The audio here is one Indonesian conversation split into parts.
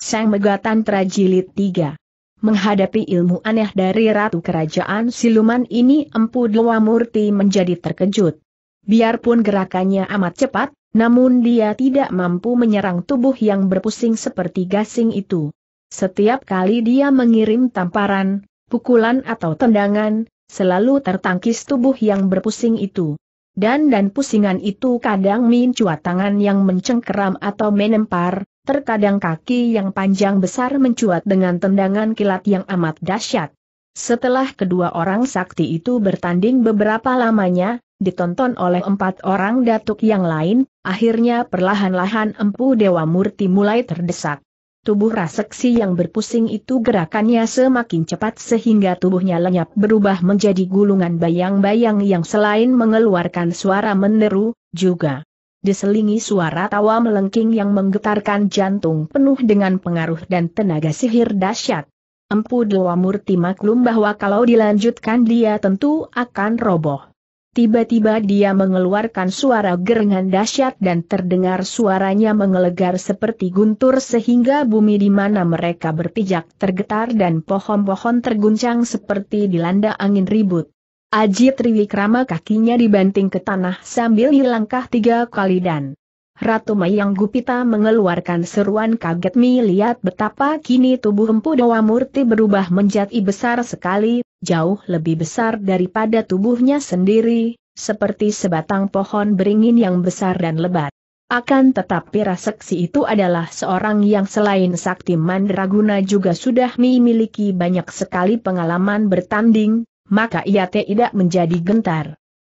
Sang Megatan Trajilid 3 Menghadapi ilmu aneh dari Ratu Kerajaan Siluman ini Empu Dewa Murti menjadi terkejut. Biarpun gerakannya amat cepat, namun dia tidak mampu menyerang tubuh yang berpusing seperti gasing itu. Setiap kali dia mengirim tamparan, pukulan atau tendangan, selalu tertangkis tubuh yang berpusing itu. Dan dan pusingan itu kadang mincuat tangan yang mencengkeram atau menempar, terkadang kaki yang panjang besar mencuat dengan tendangan kilat yang amat dahsyat. Setelah kedua orang sakti itu bertanding beberapa lamanya, ditonton oleh empat orang datuk yang lain, akhirnya perlahan-lahan empu Dewa Murti mulai terdesak. Tubuh raseksi yang berpusing itu gerakannya semakin cepat sehingga tubuhnya lenyap berubah menjadi gulungan bayang-bayang yang selain mengeluarkan suara meneru juga diselingi suara tawa melengking yang menggetarkan jantung penuh dengan pengaruh dan tenaga sihir dahsyat. Empu Dewa Murti maklum bahwa kalau dilanjutkan dia tentu akan roboh. Tiba-tiba dia mengeluarkan suara gerengan dahsyat dan terdengar suaranya mengelegar seperti guntur sehingga bumi di mana mereka berpijak tergetar dan pohon-pohon terguncang seperti dilanda angin ribut. Aji Triwikrama kakinya dibanting ke tanah sambil langkah tiga kali dan Ratu Mayang Gupita mengeluarkan seruan kaget melihat betapa kini tubuh Empu Dewa Murti berubah menjadi besar sekali, jauh lebih besar daripada tubuhnya sendiri, seperti sebatang pohon beringin yang besar dan lebat. Akan tetapi Raseksi itu adalah seorang yang selain sakti mandraguna juga sudah miliki banyak sekali pengalaman bertanding, maka ia tidak menjadi gentar.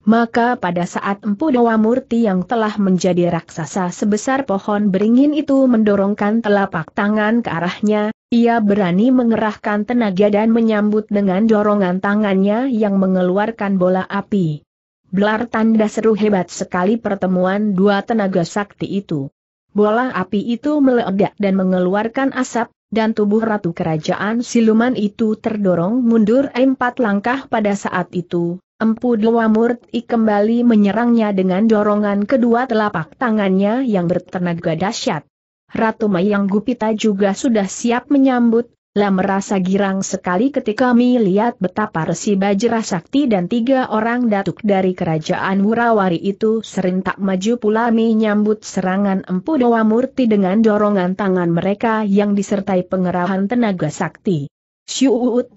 Maka pada saat Empu Dewa Murti yang telah menjadi raksasa sebesar pohon beringin itu mendorongkan telapak tangan ke arahnya, ia berani mengerahkan tenaga dan menyambut dengan dorongan tangannya yang mengeluarkan bola api. Belar tanda seru hebat sekali pertemuan dua tenaga sakti itu. Bola api itu meledak dan mengeluarkan asap, dan tubuh ratu kerajaan siluman itu terdorong mundur empat langkah pada saat itu, Empu Dewa kembali menyerangnya dengan dorongan kedua telapak tangannya yang bertenaga dahsyat. Ratu Mayang Gupita juga sudah siap menyambut, lah merasa girang sekali ketika melihat betapa Resi Bajra Sakti dan tiga orang datuk dari kerajaan Murawari itu serentak maju pula menyambut serangan Empu Dewa Murti dengan dorongan tangan mereka yang disertai pengerahan tenaga sakti. Syuut,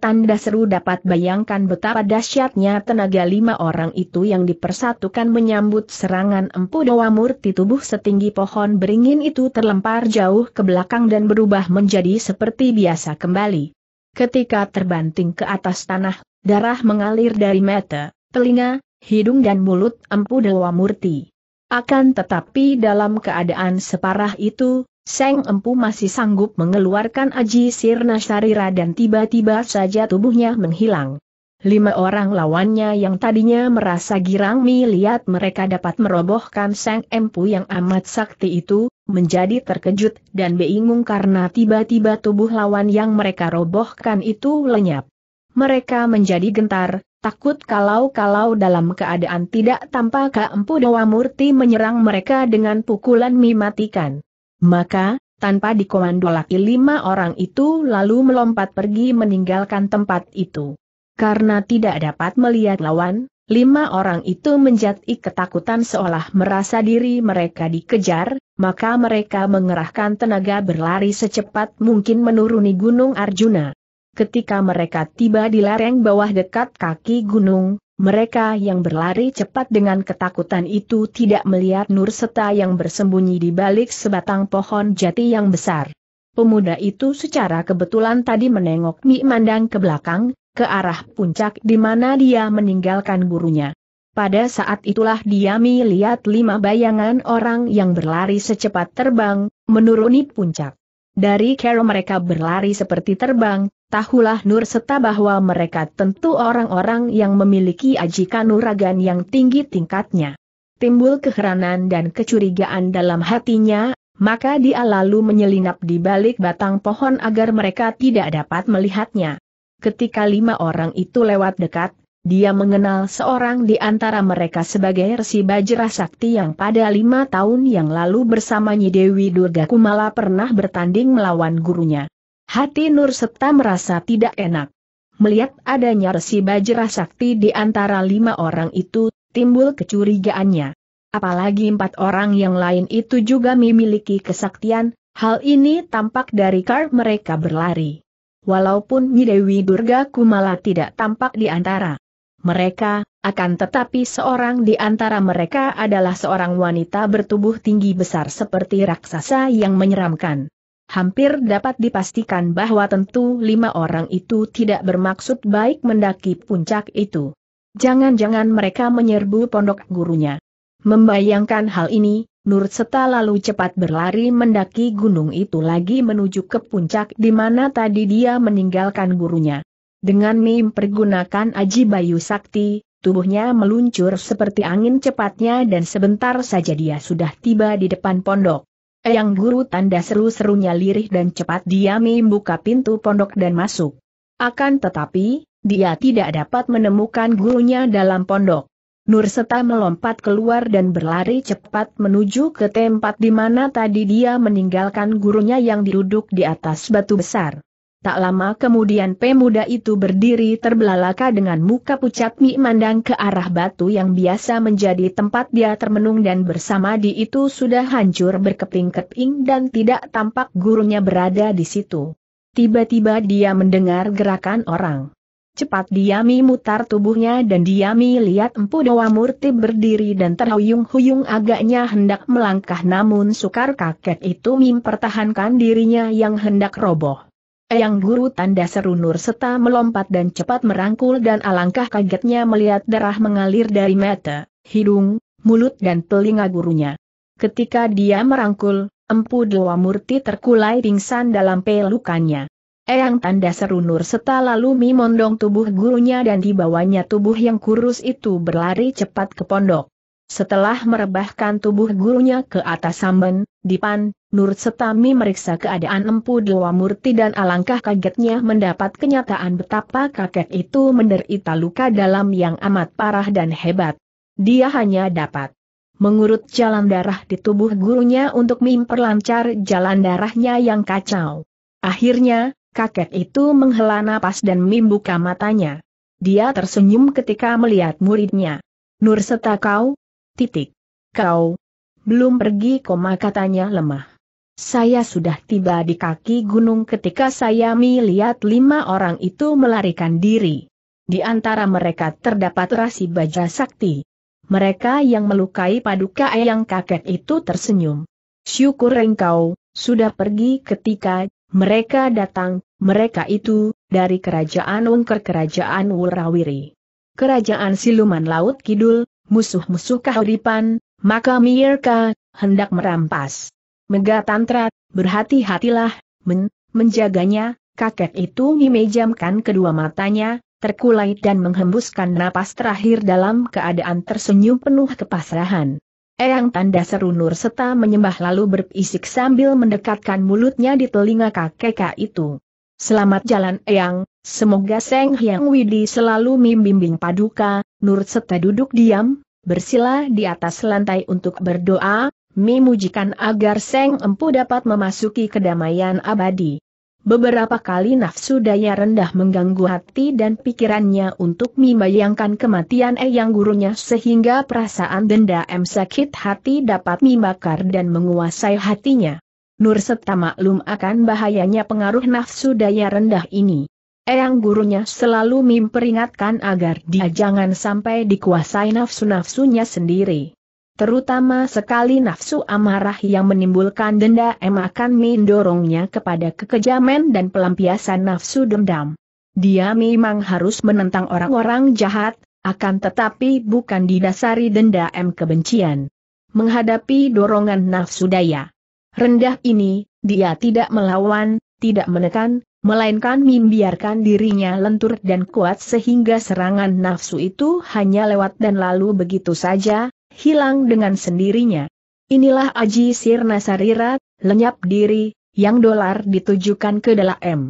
tanda seru dapat bayangkan betapa dahsyatnya tenaga lima orang itu yang dipersatukan menyambut serangan empu doa Murti tubuh setinggi pohon beringin itu terlempar jauh ke belakang dan berubah menjadi seperti biasa kembali. Ketika terbanting ke atas tanah, darah mengalir dari mata, telinga, hidung dan mulut empu doa Murti. Akan tetapi dalam keadaan separah itu, Seng Empu masih sanggup mengeluarkan Aji Sirna Syarira dan tiba-tiba saja tubuhnya menghilang. Lima orang lawannya yang tadinya merasa girang melihat mereka dapat merobohkan Seng Empu yang amat sakti itu, menjadi terkejut dan bingung karena tiba-tiba tubuh lawan yang mereka robohkan itu lenyap. Mereka menjadi gentar, takut kalau-kalau dalam keadaan tidak tampak Empu Dewa Murti menyerang mereka dengan pukulan mematikan. Maka, tanpa dikomando laki lima orang itu lalu melompat pergi meninggalkan tempat itu. Karena tidak dapat melihat lawan, lima orang itu menjadi ketakutan seolah merasa diri mereka dikejar, maka mereka mengerahkan tenaga berlari secepat mungkin menuruni Gunung Arjuna. Ketika mereka tiba di lereng bawah dekat kaki gunung, mereka yang berlari cepat dengan ketakutan itu tidak melihat Nur Seta yang bersembunyi di balik sebatang pohon jati yang besar. Pemuda itu secara kebetulan tadi menengok Mi Mandang ke belakang, ke arah puncak di mana dia meninggalkan gurunya. Pada saat itulah dia melihat lima bayangan orang yang berlari secepat terbang, menuruni puncak. Dari kero mereka berlari seperti terbang, Tahulah Nur Seta bahwa mereka tentu orang-orang yang memiliki aji kanuragan yang tinggi tingkatnya. Timbul keheranan dan kecurigaan dalam hatinya, maka dia lalu menyelinap di balik batang pohon agar mereka tidak dapat melihatnya. Ketika lima orang itu lewat dekat, dia mengenal seorang di antara mereka sebagai Resi Bajra Sakti yang pada lima tahun yang lalu bersama Nyi Dewi Durga Kumala pernah bertanding melawan gurunya. Hati Nur Septa merasa tidak enak. Melihat adanya resi bajra sakti di antara lima orang itu, timbul kecurigaannya. Apalagi empat orang yang lain itu juga memiliki kesaktian, hal ini tampak dari kar mereka berlari. Walaupun Nyi Dewi Durga Kumala tidak tampak di antara mereka, akan tetapi seorang di antara mereka adalah seorang wanita bertubuh tinggi besar seperti raksasa yang menyeramkan hampir dapat dipastikan bahwa tentu lima orang itu tidak bermaksud baik mendaki puncak itu. Jangan-jangan mereka menyerbu pondok gurunya. Membayangkan hal ini, Nur Seta lalu cepat berlari mendaki gunung itu lagi menuju ke puncak di mana tadi dia meninggalkan gurunya. Dengan mempergunakan Aji Bayu Sakti, Tubuhnya meluncur seperti angin cepatnya dan sebentar saja dia sudah tiba di depan pondok. Eyang Guru tanda seru-serunya lirih dan cepat dia membuka pintu pondok dan masuk. Akan tetapi, dia tidak dapat menemukan gurunya dalam pondok. Nur Seta melompat keluar dan berlari cepat menuju ke tempat di mana tadi dia meninggalkan gurunya yang duduk di atas batu besar. Tak lama kemudian pemuda itu berdiri terbelalaka dengan muka pucat mi mandang ke arah batu yang biasa menjadi tempat dia termenung dan bersamadi itu sudah hancur berkeping-keping dan tidak tampak gurunya berada di situ. Tiba-tiba dia mendengar gerakan orang. Cepat Diami mutar tubuhnya dan Diami lihat Empu doa Murti berdiri dan terhuyung-huyung agaknya hendak melangkah namun sukar kakek itu mempertahankan dirinya yang hendak roboh. Eyang Guru tanda seru Nur serta melompat dan cepat merangkul dan alangkah kagetnya melihat darah mengalir dari mata, hidung, mulut dan telinga gurunya. Ketika dia merangkul, Empu Dewa Murti terkulai pingsan dalam pelukannya. Eyang tanda seru Nur serta lalu mimondong tubuh gurunya dan dibawanya tubuh yang kurus itu berlari cepat ke pondok. Setelah merebahkan tubuh gurunya ke atas samben, dipan, Nur Setami meriksa keadaan Empu Dewa Murti dan alangkah kagetnya mendapat kenyataan betapa kakek itu menderita luka dalam yang amat parah dan hebat. Dia hanya dapat mengurut jalan darah di tubuh gurunya untuk memperlancar jalan darahnya yang kacau. Akhirnya, kakek itu menghela napas dan membuka matanya. Dia tersenyum ketika melihat muridnya. Nur Setakau, Titik. Kau belum pergi koma katanya lemah. Saya sudah tiba di kaki gunung ketika saya melihat lima orang itu melarikan diri. Di antara mereka terdapat rasi baja sakti. Mereka yang melukai paduka yang kakek itu tersenyum. Syukur engkau, sudah pergi ketika mereka datang, mereka itu, dari kerajaan Wengker kerajaan Wurawiri. Kerajaan Siluman Laut Kidul, musuh-musuh kahuripan, maka Mirka, hendak merampas. Mega Tantra, berhati-hatilah, men, menjaganya, kakek itu memejamkan kedua matanya, terkulai dan menghembuskan napas terakhir dalam keadaan tersenyum penuh kepasrahan. Eyang tanda seru Nur serta menyembah lalu berbisik sambil mendekatkan mulutnya di telinga kakek itu. Selamat jalan Eyang, semoga Seng Hyang Widi selalu membimbing paduka, Nur Seta duduk diam, bersila di atas lantai untuk berdoa, memujikan agar Seng Empu dapat memasuki kedamaian abadi. Beberapa kali nafsu daya rendah mengganggu hati dan pikirannya untuk membayangkan kematian Eyang gurunya sehingga perasaan dendam sakit hati dapat membakar dan menguasai hatinya. Nur Seta maklum akan bahayanya pengaruh nafsu daya rendah ini. Eyang gurunya selalu memperingatkan agar dia jangan sampai dikuasai nafsu-nafsunya sendiri. Terutama sekali nafsu amarah yang menimbulkan denda akan mendorongnya kepada kekejaman dan pelampiasan nafsu dendam. Dia memang harus menentang orang-orang jahat, akan tetapi bukan didasari denda em kebencian. Menghadapi dorongan nafsu daya rendah ini, dia tidak melawan, tidak menekan, melainkan membiarkan dirinya lentur dan kuat sehingga serangan nafsu itu hanya lewat dan lalu begitu saja, hilang dengan sendirinya. Inilah Aji Sirna Sarira, lenyap diri, yang dolar ditujukan ke dalam M.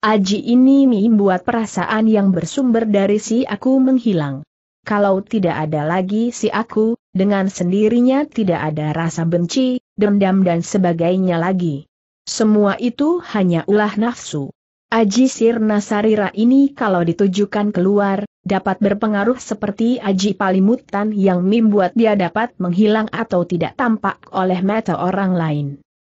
Aji ini membuat perasaan yang bersumber dari si aku menghilang. Kalau tidak ada lagi si aku, dengan sendirinya tidak ada rasa benci, dendam dan sebagainya lagi. Semua itu hanya ulah nafsu. Aji Sirna Sarira ini kalau ditujukan keluar, dapat berpengaruh seperti Aji Palimutan yang membuat dia dapat menghilang atau tidak tampak oleh mata orang lain.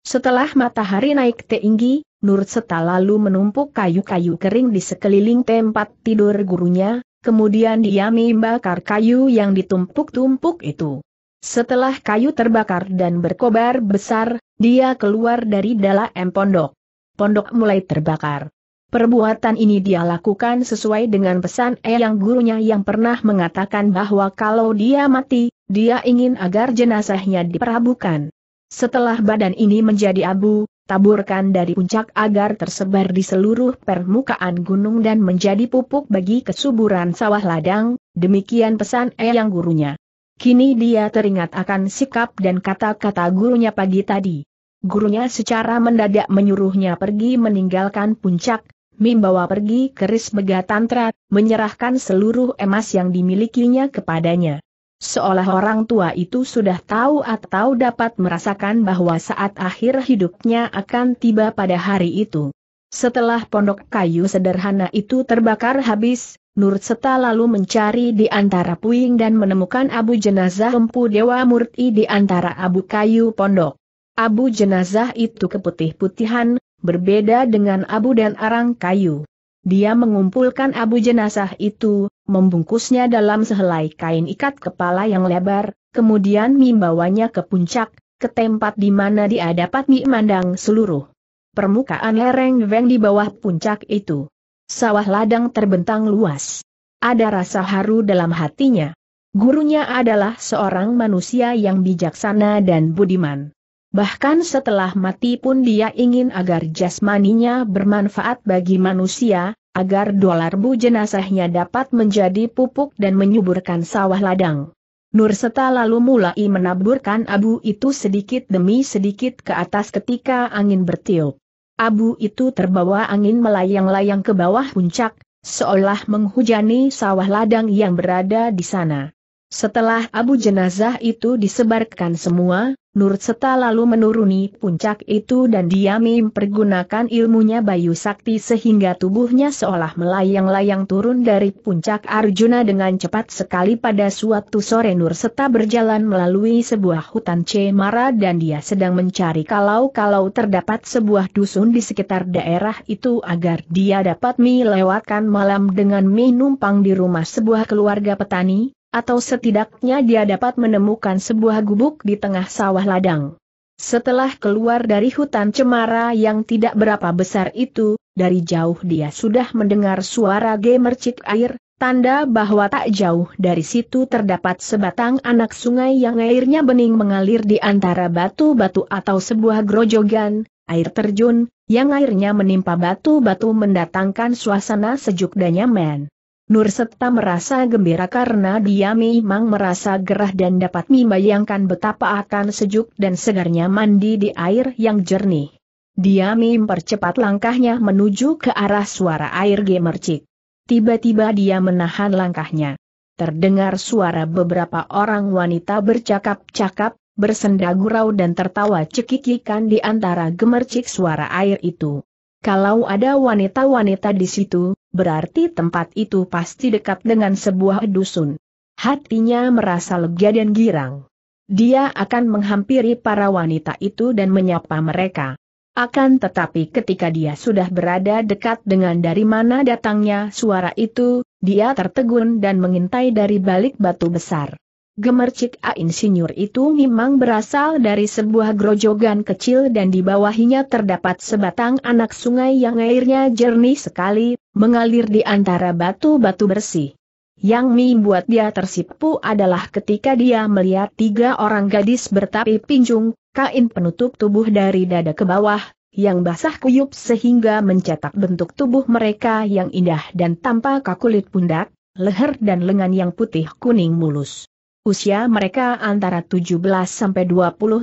Setelah matahari naik tinggi, Nur Seta lalu menumpuk kayu-kayu kering di sekeliling tempat tidur gurunya, kemudian dia membakar kayu yang ditumpuk-tumpuk itu. Setelah kayu terbakar dan berkobar besar, dia keluar dari dalam pondok. Pondok mulai terbakar. Perbuatan ini dia lakukan sesuai dengan pesan Eyang gurunya yang pernah mengatakan bahwa kalau dia mati, dia ingin agar jenazahnya diperabukan. Setelah badan ini menjadi abu, taburkan dari puncak agar tersebar di seluruh permukaan gunung dan menjadi pupuk bagi kesuburan sawah ladang, demikian pesan Eyang gurunya. Kini dia teringat akan sikap dan kata-kata gurunya pagi tadi. Gurunya secara mendadak menyuruhnya pergi meninggalkan puncak, Mim bawa pergi keris Tantra, menyerahkan seluruh emas yang dimilikinya kepadanya. Seolah orang tua itu sudah tahu atau dapat merasakan bahwa saat akhir hidupnya akan tiba pada hari itu. Setelah pondok kayu sederhana itu terbakar habis, Nur Seta lalu mencari di antara puing dan menemukan abu jenazah empu Dewa Murti di antara abu kayu pondok. Abu jenazah itu keputih-putihan, berbeda dengan abu dan arang kayu. Dia mengumpulkan abu jenazah itu, membungkusnya dalam sehelai kain ikat kepala yang lebar, kemudian membawanya ke puncak, ke tempat di mana dia dapat memandang seluruh permukaan lereng Weng di bawah puncak itu. Sawah ladang terbentang luas. Ada rasa haru dalam hatinya. Gurunya adalah seorang manusia yang bijaksana dan budiman. Bahkan setelah mati pun dia ingin agar jasmaninya bermanfaat bagi manusia, agar dolar bu jenazahnya dapat menjadi pupuk dan menyuburkan sawah ladang. Nurseta lalu mulai menaburkan abu itu sedikit demi sedikit ke atas ketika angin bertiup. Abu itu terbawa angin melayang-layang ke bawah puncak, seolah menghujani sawah ladang yang berada di sana. Setelah abu jenazah itu disebarkan semua, Nur Seta lalu menuruni puncak itu dan dia mempergunakan ilmunya Bayu Sakti sehingga tubuhnya seolah melayang-layang turun dari puncak Arjuna dengan cepat sekali pada suatu sore Nur Seta berjalan melalui sebuah hutan Cemara dan dia sedang mencari kalau-kalau terdapat sebuah dusun di sekitar daerah itu agar dia dapat melewatkan malam dengan minum pang di rumah sebuah keluarga petani, atau setidaknya dia dapat menemukan sebuah gubuk di tengah sawah ladang. Setelah keluar dari hutan cemara yang tidak berapa besar itu, dari jauh dia sudah mendengar suara gemercik air, tanda bahwa tak jauh dari situ terdapat sebatang anak sungai yang airnya bening mengalir di antara batu-batu atau sebuah grojogan, air terjun, yang airnya menimpa batu-batu mendatangkan suasana sejuk dan nyaman. Nur Septa merasa gembira karena dia memang merasa gerah dan dapat membayangkan betapa akan sejuk dan segarnya mandi di air yang jernih. Dia mempercepat langkahnya menuju ke arah suara air gemercik. Tiba-tiba dia menahan langkahnya. Terdengar suara beberapa orang wanita bercakap-cakap, bersenda gurau dan tertawa cekikikan di antara gemercik suara air itu. Kalau ada wanita-wanita di situ, berarti tempat itu pasti dekat dengan sebuah dusun. Hatinya merasa lega dan girang. Dia akan menghampiri para wanita itu dan menyapa mereka. Akan tetapi ketika dia sudah berada dekat dengan dari mana datangnya suara itu, dia tertegun dan mengintai dari balik batu besar. Gemercik A Insinyur itu memang berasal dari sebuah grojogan kecil dan di bawahnya terdapat sebatang anak sungai yang airnya jernih sekali, mengalir di antara batu-batu bersih. Yang membuat dia tersipu adalah ketika dia melihat tiga orang gadis bertapi pinjung, kain penutup tubuh dari dada ke bawah, yang basah kuyup sehingga mencetak bentuk tubuh mereka yang indah dan tanpa kulit pundak, leher dan lengan yang putih kuning mulus. Usia mereka antara 17 20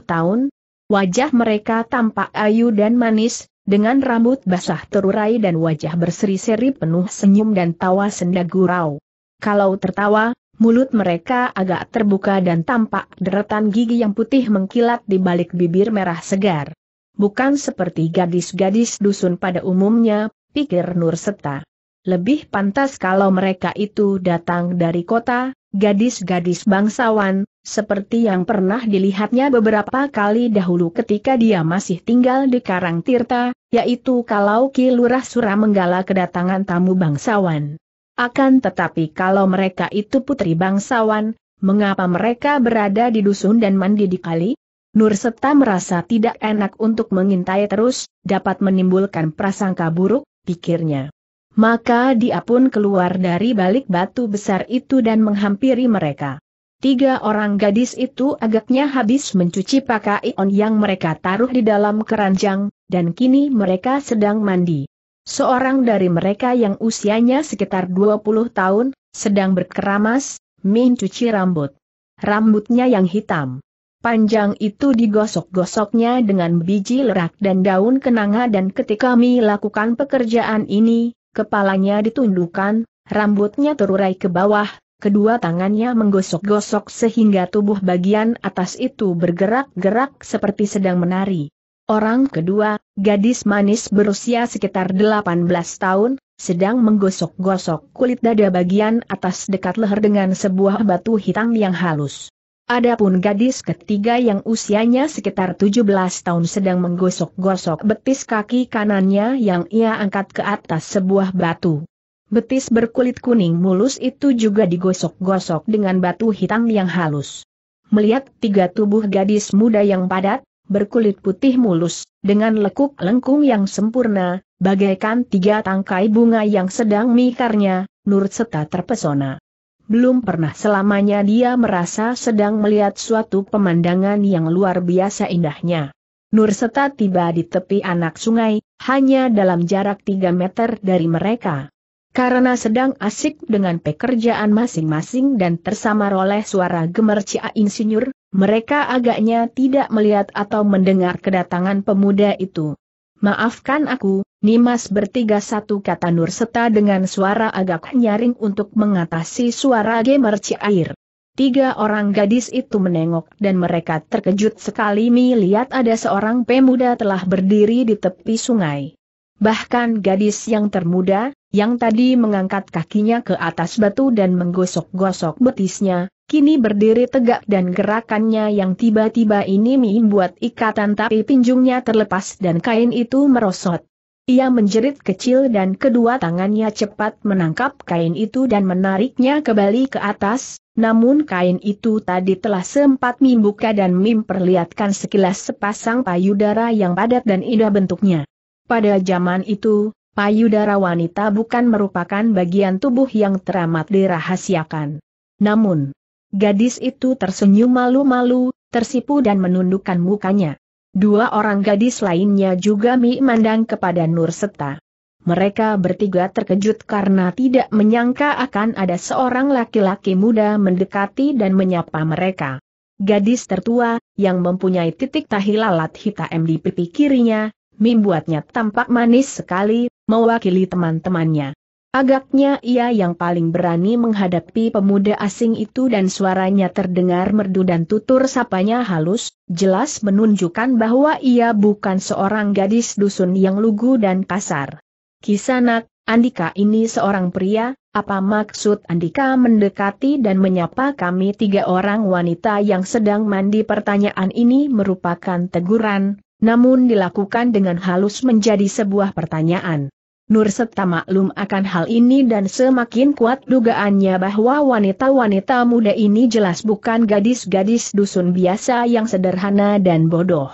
tahun. Wajah mereka tampak ayu dan manis, dengan rambut basah terurai dan wajah berseri-seri penuh senyum dan tawa senda gurau. Kalau tertawa, mulut mereka agak terbuka dan tampak deretan gigi yang putih mengkilat di balik bibir merah segar. Bukan seperti gadis-gadis dusun pada umumnya, pikir Nur Seta. Lebih pantas kalau mereka itu datang dari kota, Gadis-gadis bangsawan, seperti yang pernah dilihatnya beberapa kali dahulu ketika dia masih tinggal di Karang Tirta, yaitu kalau Ki Lurah Sura menggala kedatangan tamu bangsawan. Akan tetapi kalau mereka itu putri bangsawan, mengapa mereka berada di dusun dan mandi di kali? Nur Seta merasa tidak enak untuk mengintai terus, dapat menimbulkan prasangka buruk, pikirnya maka dia pun keluar dari balik batu besar itu dan menghampiri mereka. Tiga orang gadis itu agaknya habis mencuci pakaian yang mereka taruh di dalam keranjang, dan kini mereka sedang mandi. Seorang dari mereka yang usianya sekitar 20 tahun, sedang berkeramas, mencuci rambut. Rambutnya yang hitam. Panjang itu digosok-gosoknya dengan biji lerak dan daun kenanga dan ketika kami lakukan pekerjaan ini, kepalanya ditundukkan, rambutnya terurai ke bawah, kedua tangannya menggosok-gosok sehingga tubuh bagian atas itu bergerak-gerak seperti sedang menari. Orang kedua, gadis manis berusia sekitar 18 tahun, sedang menggosok-gosok kulit dada bagian atas dekat leher dengan sebuah batu hitam yang halus. Adapun gadis ketiga yang usianya sekitar 17 tahun sedang menggosok-gosok betis kaki kanannya yang ia angkat ke atas sebuah batu. Betis berkulit kuning mulus itu juga digosok-gosok dengan batu hitam yang halus. Melihat tiga tubuh gadis muda yang padat, berkulit putih mulus, dengan lekuk lengkung yang sempurna, bagaikan tiga tangkai bunga yang sedang mikarnya, Nur Seta terpesona belum pernah selamanya dia merasa sedang melihat suatu pemandangan yang luar biasa indahnya. Nurseta tiba di tepi anak sungai, hanya dalam jarak 3 meter dari mereka. Karena sedang asik dengan pekerjaan masing-masing dan tersamar oleh suara gemercia insinyur, mereka agaknya tidak melihat atau mendengar kedatangan pemuda itu. Maafkan aku, Nimas bertiga satu kata Nur Seta dengan suara agak nyaring untuk mengatasi suara gemerci air. Tiga orang gadis itu menengok dan mereka terkejut sekali melihat ada seorang pemuda telah berdiri di tepi sungai. Bahkan gadis yang termuda, yang tadi mengangkat kakinya ke atas batu dan menggosok-gosok betisnya, kini berdiri tegak dan gerakannya yang tiba-tiba ini membuat ikatan tapi pinjungnya terlepas dan kain itu merosot. Ia menjerit kecil dan kedua tangannya cepat menangkap kain itu dan menariknya kembali ke atas, namun kain itu tadi telah sempat membuka dan memperlihatkan sekilas sepasang payudara yang padat dan indah bentuknya. Pada zaman itu, payudara wanita bukan merupakan bagian tubuh yang teramat dirahasiakan. Namun, Gadis itu tersenyum malu-malu, tersipu dan menundukkan mukanya. Dua orang gadis lainnya juga memandang kepada Nur Seta. Mereka bertiga terkejut karena tidak menyangka akan ada seorang laki-laki muda mendekati dan menyapa mereka. Gadis tertua, yang mempunyai titik tahi lalat hitam di pipi kirinya, membuatnya tampak manis sekali, mewakili teman-temannya. Agaknya ia yang paling berani menghadapi pemuda asing itu dan suaranya terdengar merdu dan tutur sapanya halus, jelas menunjukkan bahwa ia bukan seorang gadis dusun yang lugu dan kasar. Kisanak, Andika ini seorang pria, apa maksud Andika mendekati dan menyapa kami tiga orang wanita yang sedang mandi pertanyaan ini merupakan teguran, namun dilakukan dengan halus menjadi sebuah pertanyaan. Nur serta maklum akan hal ini dan semakin kuat dugaannya bahwa wanita-wanita muda ini jelas bukan gadis-gadis dusun biasa yang sederhana dan bodoh.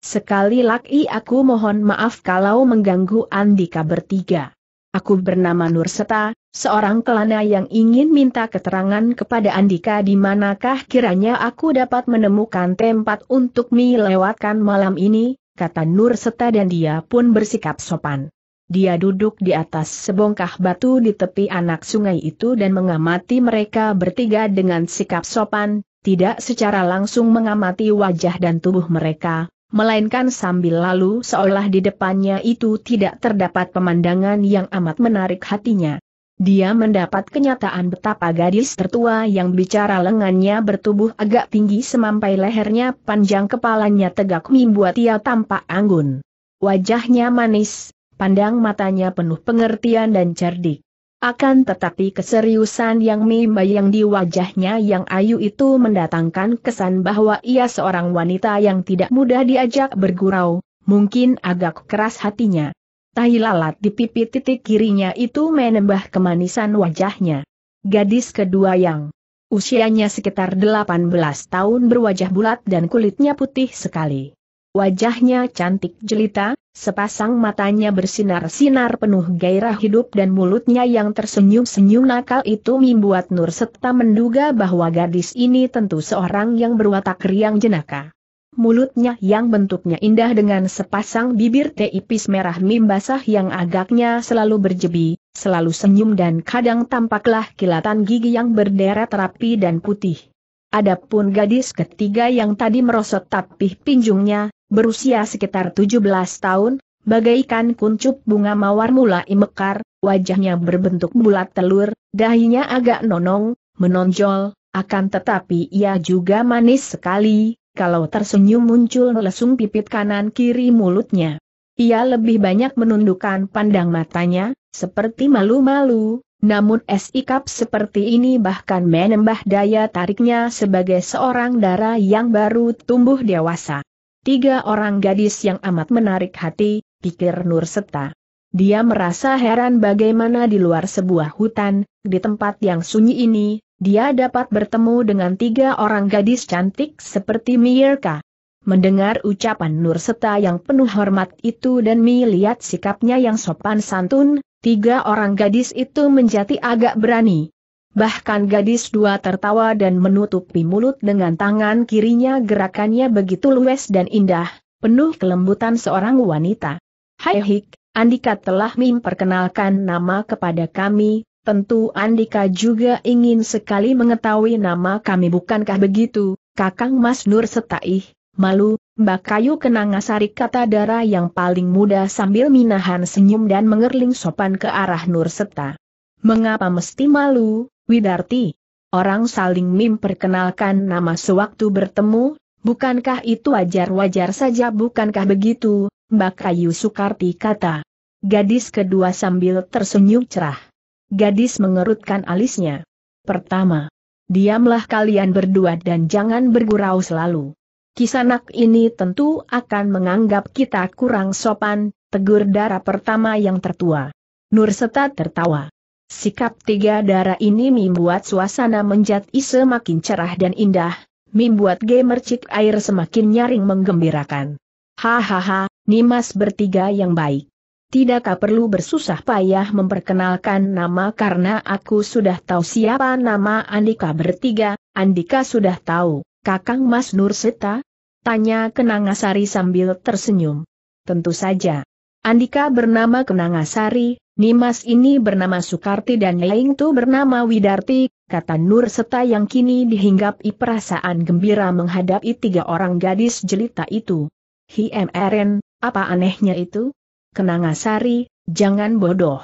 Sekali lagi aku mohon maaf kalau mengganggu Andika bertiga. Aku bernama Nur seorang kelana yang ingin minta keterangan kepada Andika di manakah kiranya aku dapat menemukan tempat untuk melewatkan malam ini, kata Nur dan dia pun bersikap sopan dia duduk di atas sebongkah batu di tepi anak sungai itu dan mengamati mereka bertiga dengan sikap sopan, tidak secara langsung mengamati wajah dan tubuh mereka, melainkan sambil lalu seolah di depannya itu tidak terdapat pemandangan yang amat menarik hatinya. Dia mendapat kenyataan betapa gadis tertua yang bicara lengannya bertubuh agak tinggi semampai lehernya panjang kepalanya tegak membuat ia tampak anggun. Wajahnya manis, pandang matanya penuh pengertian dan cerdik. Akan tetapi keseriusan yang yang di wajahnya yang ayu itu mendatangkan kesan bahwa ia seorang wanita yang tidak mudah diajak bergurau, mungkin agak keras hatinya. Tahi lalat di pipi titik kirinya itu menembah kemanisan wajahnya. Gadis kedua yang usianya sekitar 18 tahun berwajah bulat dan kulitnya putih sekali. Wajahnya cantik jelita, sepasang matanya bersinar-sinar penuh gairah hidup dan mulutnya yang tersenyum-senyum nakal itu membuat Nur serta menduga bahwa gadis ini tentu seorang yang berwatak riang jenaka. Mulutnya yang bentuknya indah dengan sepasang bibir tipis merah mimbasah yang agaknya selalu berjebi, selalu senyum dan kadang tampaklah kilatan gigi yang berderet rapi dan putih. Adapun gadis ketiga yang tadi merosot tapih pinjungnya, berusia sekitar 17 tahun, bagaikan kuncup bunga mawar mula mekar, wajahnya berbentuk bulat telur, dahinya agak nonong, menonjol, akan tetapi ia juga manis sekali, kalau tersenyum muncul lesung pipit kanan kiri mulutnya. Ia lebih banyak menundukkan pandang matanya, seperti malu-malu, namun sikap seperti ini bahkan menembah daya tariknya sebagai seorang darah yang baru tumbuh dewasa. Tiga orang gadis yang amat menarik hati, pikir Nur Seta. Dia merasa heran bagaimana di luar sebuah hutan, di tempat yang sunyi ini, dia dapat bertemu dengan tiga orang gadis cantik seperti Mirka. Mendengar ucapan Nur Seta yang penuh hormat itu dan melihat sikapnya yang sopan santun, tiga orang gadis itu menjadi agak berani. Bahkan gadis dua tertawa dan menutupi mulut dengan tangan kirinya gerakannya begitu luwes dan indah, penuh kelembutan seorang wanita. Hai Hik, Andika telah memperkenalkan nama kepada kami, tentu Andika juga ingin sekali mengetahui nama kami bukankah begitu, Kakang Mas Nur Setaih, malu, Mbak Kayu kenang Kenangasari kata Dara yang paling muda sambil minahan senyum dan mengerling sopan ke arah Nur Seta. Mengapa mesti malu, Widarti. Orang saling memperkenalkan nama sewaktu bertemu, bukankah itu wajar-wajar saja bukankah begitu, Mbak Kayu Sukarti kata. Gadis kedua sambil tersenyum cerah. Gadis mengerutkan alisnya. Pertama, diamlah kalian berdua dan jangan bergurau selalu. Kisanak ini tentu akan menganggap kita kurang sopan, tegur darah pertama yang tertua. Nurseta tertawa. Sikap tiga darah ini membuat suasana menjadi semakin cerah dan indah, membuat gamer gemercik air semakin nyaring menggembirakan. Hahaha, Nimas bertiga yang baik. Tidakkah perlu bersusah payah memperkenalkan nama karena aku sudah tahu siapa nama Andika bertiga, Andika sudah tahu, Kakang Mas Nurseta? Tanya Kenangasari sambil tersenyum. Tentu saja, Andika bernama Kenangasari, Nimas ini bernama Sukarti dan Yaing Tu bernama Widarti, kata Nur Seta yang kini dihinggapi perasaan gembira menghadapi tiga orang gadis jelita itu. Hi, MRN, apa anehnya itu? Kenangasari, jangan bodoh.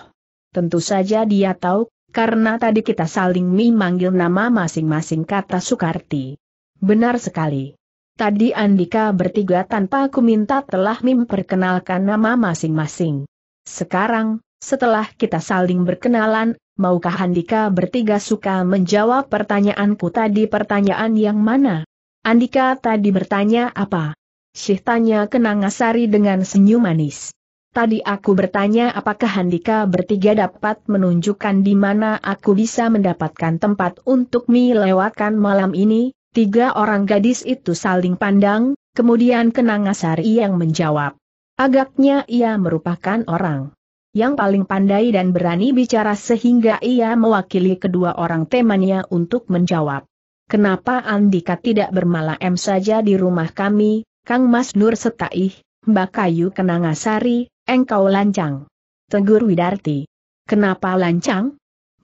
Tentu saja dia tahu, karena tadi kita saling memanggil nama masing-masing kata Sukarti. Benar sekali. Tadi Andika bertiga tanpa aku minta telah memperkenalkan nama masing-masing. Sekarang, setelah kita saling berkenalan, maukah Andika bertiga suka menjawab pertanyaanku tadi pertanyaan yang mana? Andika tadi bertanya apa? Syih tanya Kenangasari dengan senyum manis. Tadi aku bertanya apakah Andika bertiga dapat menunjukkan di mana aku bisa mendapatkan tempat untuk melewatkan malam ini, Tiga orang gadis itu saling pandang, kemudian Kenangasari yang menjawab. Agaknya ia merupakan orang yang paling pandai dan berani bicara sehingga ia mewakili kedua orang temannya untuk menjawab. Kenapa Andika tidak bermalam saja di rumah kami, Kang Mas Nur Setaih, Mbak Kayu Kenangasari, engkau lancang. Tegur Widarti. Kenapa lancang?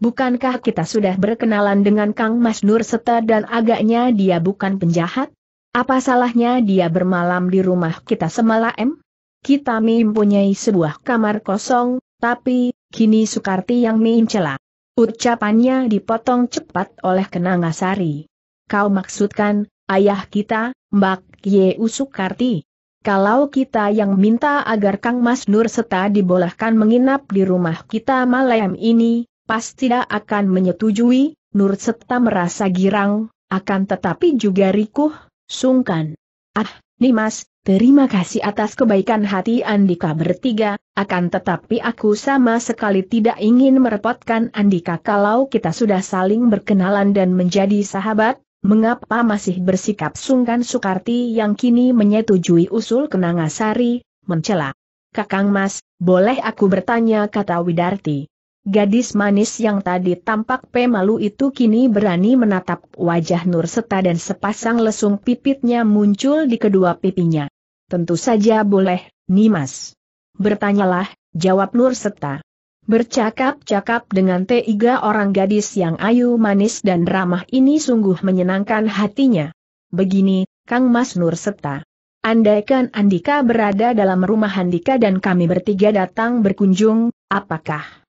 Bukankah kita sudah berkenalan dengan Kang Mas Nur Seta dan agaknya dia bukan penjahat? Apa salahnya dia bermalam di rumah kita semalam? Kita mempunyai sebuah kamar kosong, tapi, kini Sukarti yang mencela. Ucapannya dipotong cepat oleh Kenangasari. Kau maksudkan, ayah kita, Mbak Yeu Sukarti? Kalau kita yang minta agar Kang Mas Nur Seta dibolehkan menginap di rumah kita malam ini, Pasti tidak akan menyetujui, Nur Septa merasa girang, akan tetapi juga rikuh, sungkan. Ah, Nimas, terima kasih atas kebaikan hati Andika bertiga, akan tetapi aku sama sekali tidak ingin merepotkan Andika kalau kita sudah saling berkenalan dan menjadi sahabat, mengapa masih bersikap sungkan Sukarti yang kini menyetujui usul Kenangasari, mencela. Kakang Mas, boleh aku bertanya kata Widarti. Gadis manis yang tadi tampak pemalu itu kini berani menatap wajah Nur Seta dan sepasang lesung pipitnya muncul di kedua pipinya. Tentu saja boleh, Nimas. Bertanyalah, jawab Nur Seta. Bercakap-cakap dengan tiga orang gadis yang ayu manis dan ramah ini sungguh menyenangkan hatinya. Begini, Kang Mas Nur Seta. Andaikan Andika berada dalam rumah Andika dan kami bertiga datang berkunjung, apakah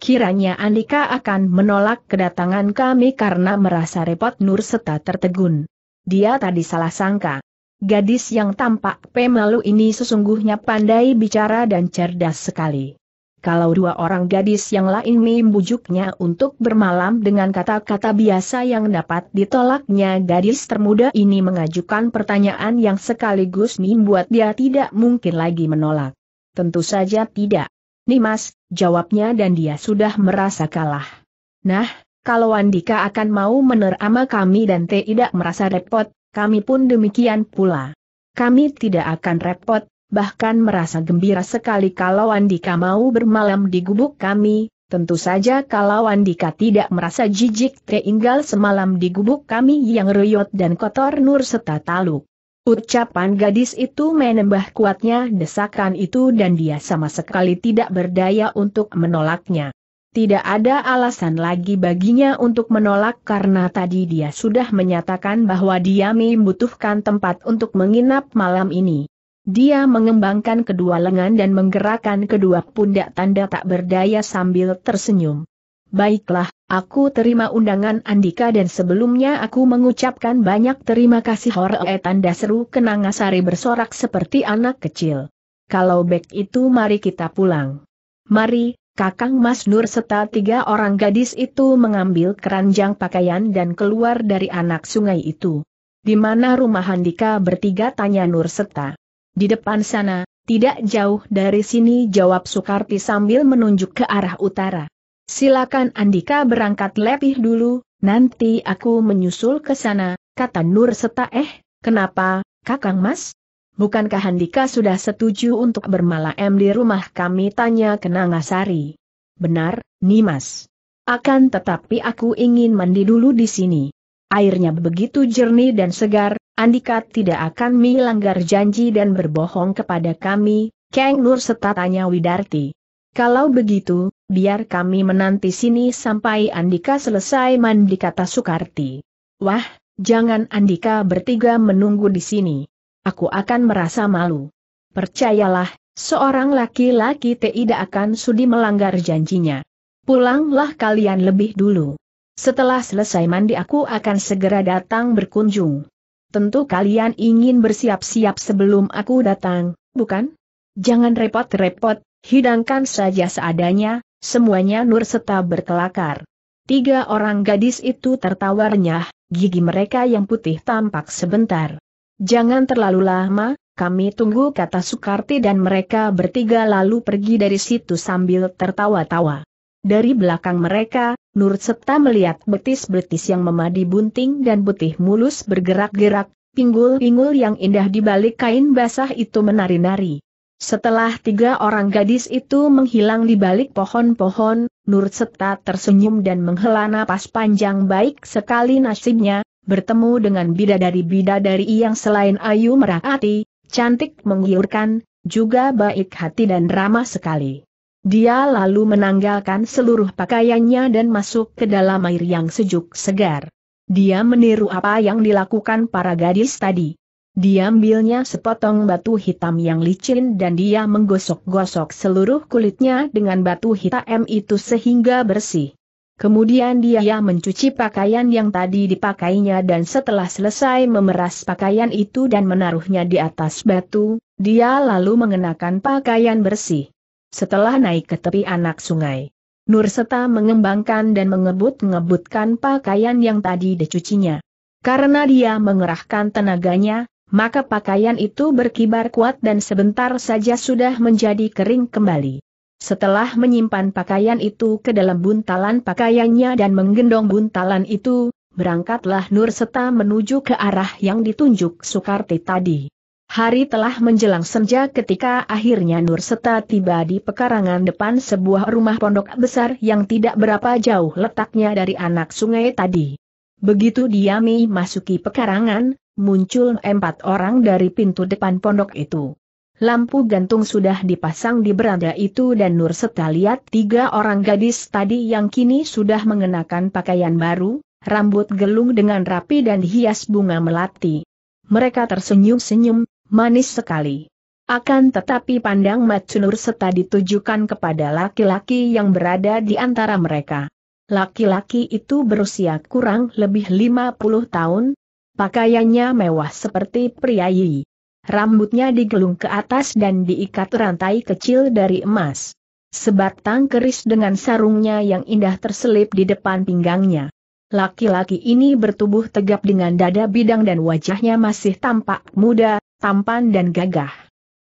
Kiranya Andika akan menolak kedatangan kami karena merasa repot Nur serta tertegun. Dia tadi salah sangka. Gadis yang tampak pemalu ini sesungguhnya pandai bicara dan cerdas sekali. Kalau dua orang gadis yang lain membujuknya untuk bermalam dengan kata-kata biasa yang dapat ditolaknya gadis termuda ini mengajukan pertanyaan yang sekaligus membuat dia tidak mungkin lagi menolak. Tentu saja tidak. Nimas, jawabnya dan dia sudah merasa kalah. Nah, kalau Andika akan mau menerama kami dan tidak merasa repot, kami pun demikian pula. Kami tidak akan repot, bahkan merasa gembira sekali kalau Andika mau bermalam di gubuk kami, Tentu saja kalau Andika tidak merasa jijik tinggal semalam di gubuk kami yang reyot dan kotor nur serta taluk. Ucapan gadis itu menembah kuatnya desakan itu dan dia sama sekali tidak berdaya untuk menolaknya. Tidak ada alasan lagi baginya untuk menolak karena tadi dia sudah menyatakan bahwa dia membutuhkan tempat untuk menginap malam ini. Dia mengembangkan kedua lengan dan menggerakkan kedua pundak tanda tak berdaya sambil tersenyum. Baiklah, aku terima undangan Andika dan sebelumnya aku mengucapkan banyak terima kasih Horee tanda seru Kenangasari bersorak seperti anak kecil. Kalau baik itu mari kita pulang. Mari, Kakang Mas Nur serta tiga orang gadis itu mengambil keranjang pakaian dan keluar dari anak sungai itu. Di mana rumah Andika bertiga tanya Nur serta. Di depan sana, tidak jauh dari sini jawab Sukarti sambil menunjuk ke arah utara. Silakan Andika berangkat lebih dulu, nanti aku menyusul ke sana, kata Nur Seta. eh, kenapa, kakang mas? Bukankah Andika sudah setuju untuk bermalam di rumah kami tanya Kenangasari? Benar, Nimas. Akan tetapi aku ingin mandi dulu di sini. Airnya begitu jernih dan segar, Andika tidak akan melanggar janji dan berbohong kepada kami, Kang Nur Seta tanya Widarti. Kalau begitu, biar kami menanti sini sampai Andika selesai mandi kata Sukarti. Wah, jangan Andika bertiga menunggu di sini. Aku akan merasa malu. Percayalah, seorang laki-laki tidak akan sudi melanggar janjinya. Pulanglah kalian lebih dulu. Setelah selesai mandi aku akan segera datang berkunjung. Tentu kalian ingin bersiap-siap sebelum aku datang, bukan? Jangan repot-repot, hidangkan saja seadanya, Semuanya nur serta berkelakar. Tiga orang gadis itu tertawa renyah, gigi mereka yang putih tampak sebentar. Jangan terlalu lama, kami tunggu kata Sukarti dan mereka bertiga lalu pergi dari situ sambil tertawa-tawa. Dari belakang mereka, Nur melihat betis-betis yang memadi bunting dan putih mulus bergerak-gerak, pinggul-pinggul yang indah di balik kain basah itu menari-nari. Setelah tiga orang gadis itu menghilang di balik pohon-pohon, Nur Seta tersenyum dan menghela napas panjang baik sekali nasibnya, bertemu dengan bidadari-bidadari yang selain ayu merakati, cantik menggiurkan, juga baik hati dan ramah sekali. Dia lalu menanggalkan seluruh pakaiannya dan masuk ke dalam air yang sejuk segar. Dia meniru apa yang dilakukan para gadis tadi. Diambilnya sepotong batu hitam yang licin dan dia menggosok-gosok seluruh kulitnya dengan batu hitam itu sehingga bersih. Kemudian dia mencuci pakaian yang tadi dipakainya dan setelah selesai memeras pakaian itu dan menaruhnya di atas batu, dia lalu mengenakan pakaian bersih. Setelah naik ke tepi anak sungai, Nur mengembangkan dan mengebut-ngebutkan pakaian yang tadi dicucinya. Karena dia mengerahkan tenaganya, maka pakaian itu berkibar kuat dan sebentar saja sudah menjadi kering kembali. Setelah menyimpan pakaian itu ke dalam buntalan pakaiannya dan menggendong buntalan itu, berangkatlah Nur Seta menuju ke arah yang ditunjuk Sukarti tadi. Hari telah menjelang senja ketika akhirnya Nur Seta tiba di pekarangan depan sebuah rumah pondok besar yang tidak berapa jauh letaknya dari anak sungai tadi. Begitu diami masuki pekarangan, muncul empat orang dari pintu depan pondok itu. Lampu gantung sudah dipasang di beranda itu dan Nur Seta lihat tiga orang gadis tadi yang kini sudah mengenakan pakaian baru, rambut gelung dengan rapi dan hias bunga melati. Mereka tersenyum-senyum, manis sekali. Akan tetapi pandang Nur Seta ditujukan kepada laki-laki yang berada di antara mereka. Laki-laki itu berusia kurang lebih 50 tahun, Pakaiannya mewah seperti priayi. Rambutnya digelung ke atas dan diikat rantai kecil dari emas. Sebatang keris dengan sarungnya yang indah terselip di depan pinggangnya. Laki-laki ini bertubuh tegap dengan dada bidang dan wajahnya masih tampak muda, tampan dan gagah.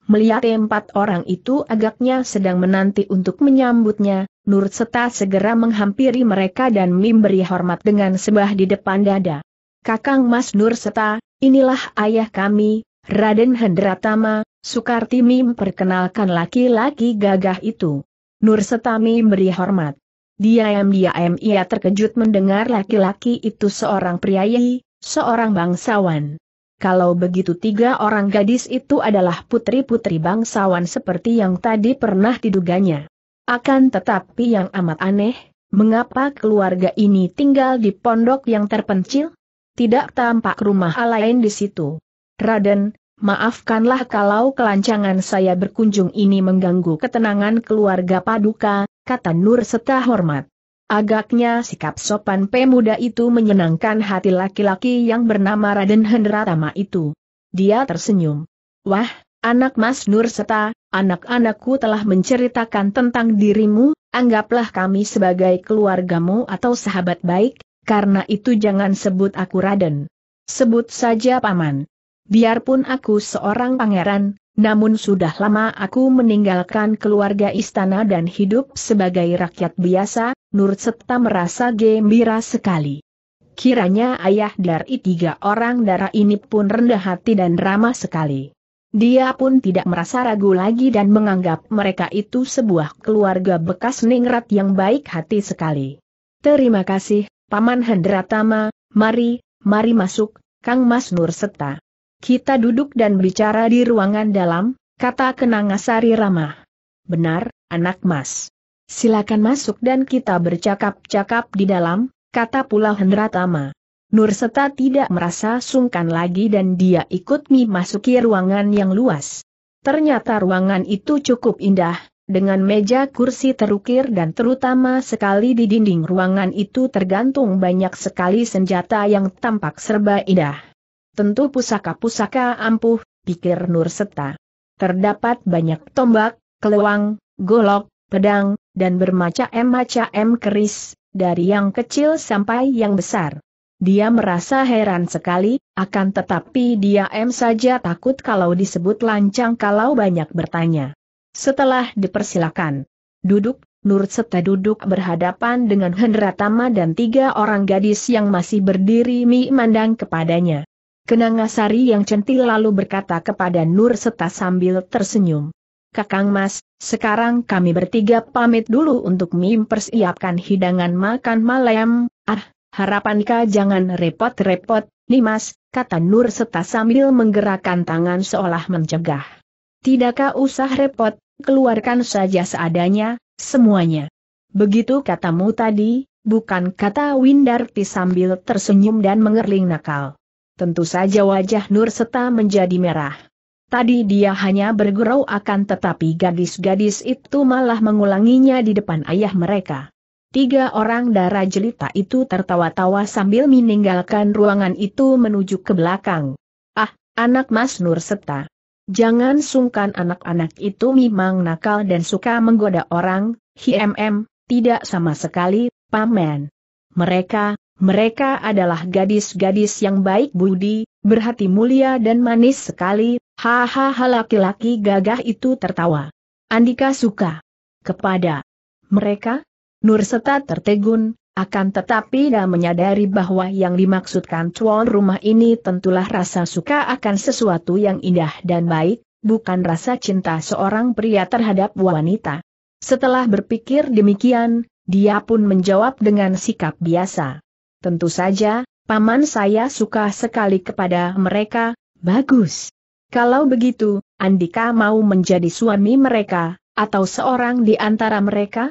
Melihat empat orang itu agaknya sedang menanti untuk menyambutnya, Nur Seta segera menghampiri mereka dan memberi hormat dengan sebah di depan dada. Kakang Mas Nur Seta, inilah ayah kami, Raden Hendratama, Sukartimi memperkenalkan laki-laki gagah itu. Nur Mim beri hormat. Diam-diam ia terkejut mendengar laki-laki itu seorang priayi, seorang bangsawan. Kalau begitu tiga orang gadis itu adalah putri-putri bangsawan seperti yang tadi pernah diduganya. Akan tetapi yang amat aneh, mengapa keluarga ini tinggal di pondok yang terpencil? tidak tampak rumah lain di situ. Raden, maafkanlah kalau kelancangan saya berkunjung ini mengganggu ketenangan keluarga Paduka, kata Nur serta hormat. Agaknya sikap sopan pemuda itu menyenangkan hati laki-laki yang bernama Raden Hendratama itu. Dia tersenyum. Wah, anak Mas Nur serta, anak-anakku telah menceritakan tentang dirimu, anggaplah kami sebagai keluargamu atau sahabat baik, karena itu jangan sebut aku Raden. Sebut saja Paman. Biarpun aku seorang pangeran, namun sudah lama aku meninggalkan keluarga istana dan hidup sebagai rakyat biasa, Nur Setta merasa gembira sekali. Kiranya ayah dari tiga orang darah ini pun rendah hati dan ramah sekali. Dia pun tidak merasa ragu lagi dan menganggap mereka itu sebuah keluarga bekas ningrat yang baik hati sekali. Terima kasih, Paman Hendratama, mari, mari masuk, Kang Mas Nur Seta. Kita duduk dan bicara di ruangan dalam, kata Kenangasari ramah. Benar, anak mas. Silakan masuk dan kita bercakap-cakap di dalam, kata pula Hendratama. Nurseta tidak merasa sungkan lagi dan dia ikut Mi masuki ruangan yang luas. Ternyata ruangan itu cukup indah, dengan meja kursi terukir dan terutama sekali di dinding ruangan itu tergantung banyak sekali senjata yang tampak serba indah. Tentu pusaka-pusaka ampuh, pikir Nur Seta. Terdapat banyak tombak, kelewang, golok, pedang, dan bermacam-macam keris, dari yang kecil sampai yang besar. Dia merasa heran sekali, akan tetapi dia em saja takut kalau disebut lancang kalau banyak bertanya. Setelah dipersilakan, duduk, Nur Seta duduk berhadapan dengan Hendra Tama dan tiga orang gadis yang masih berdiri memandang kepadanya. Kenangasari yang centil lalu berkata kepada Nur Seta sambil tersenyum. Kakang Mas, sekarang kami bertiga pamit dulu untuk mempersiapkan hidangan makan malam. Ah, harapankah jangan repot-repot, Mas, kata Nur Seta sambil menggerakkan tangan seolah mencegah. Tidakkah usah repot, keluarkan saja seadanya, semuanya. Begitu katamu tadi, bukan kata Windarti sambil tersenyum dan mengerling nakal. Tentu saja wajah Nur Seta menjadi merah. Tadi dia hanya bergurau akan tetapi gadis-gadis itu malah mengulanginya di depan ayah mereka. Tiga orang darah jelita itu tertawa-tawa sambil meninggalkan ruangan itu menuju ke belakang. Ah, anak Mas Nur Seta. Jangan sungkan anak-anak itu memang nakal dan suka menggoda orang, HMM, tidak sama sekali, paman. Mereka, mereka adalah gadis-gadis yang baik budi, berhati mulia dan manis sekali, hahaha laki-laki gagah itu tertawa. Andika suka kepada mereka? Nurseta tertegun, akan tetapi ia menyadari bahwa yang dimaksudkan tuan rumah ini tentulah rasa suka akan sesuatu yang indah dan baik, bukan rasa cinta seorang pria terhadap wanita. Setelah berpikir demikian, dia pun menjawab dengan sikap biasa. Tentu saja, paman saya suka sekali kepada mereka, bagus. Kalau begitu, Andika mau menjadi suami mereka, atau seorang di antara mereka?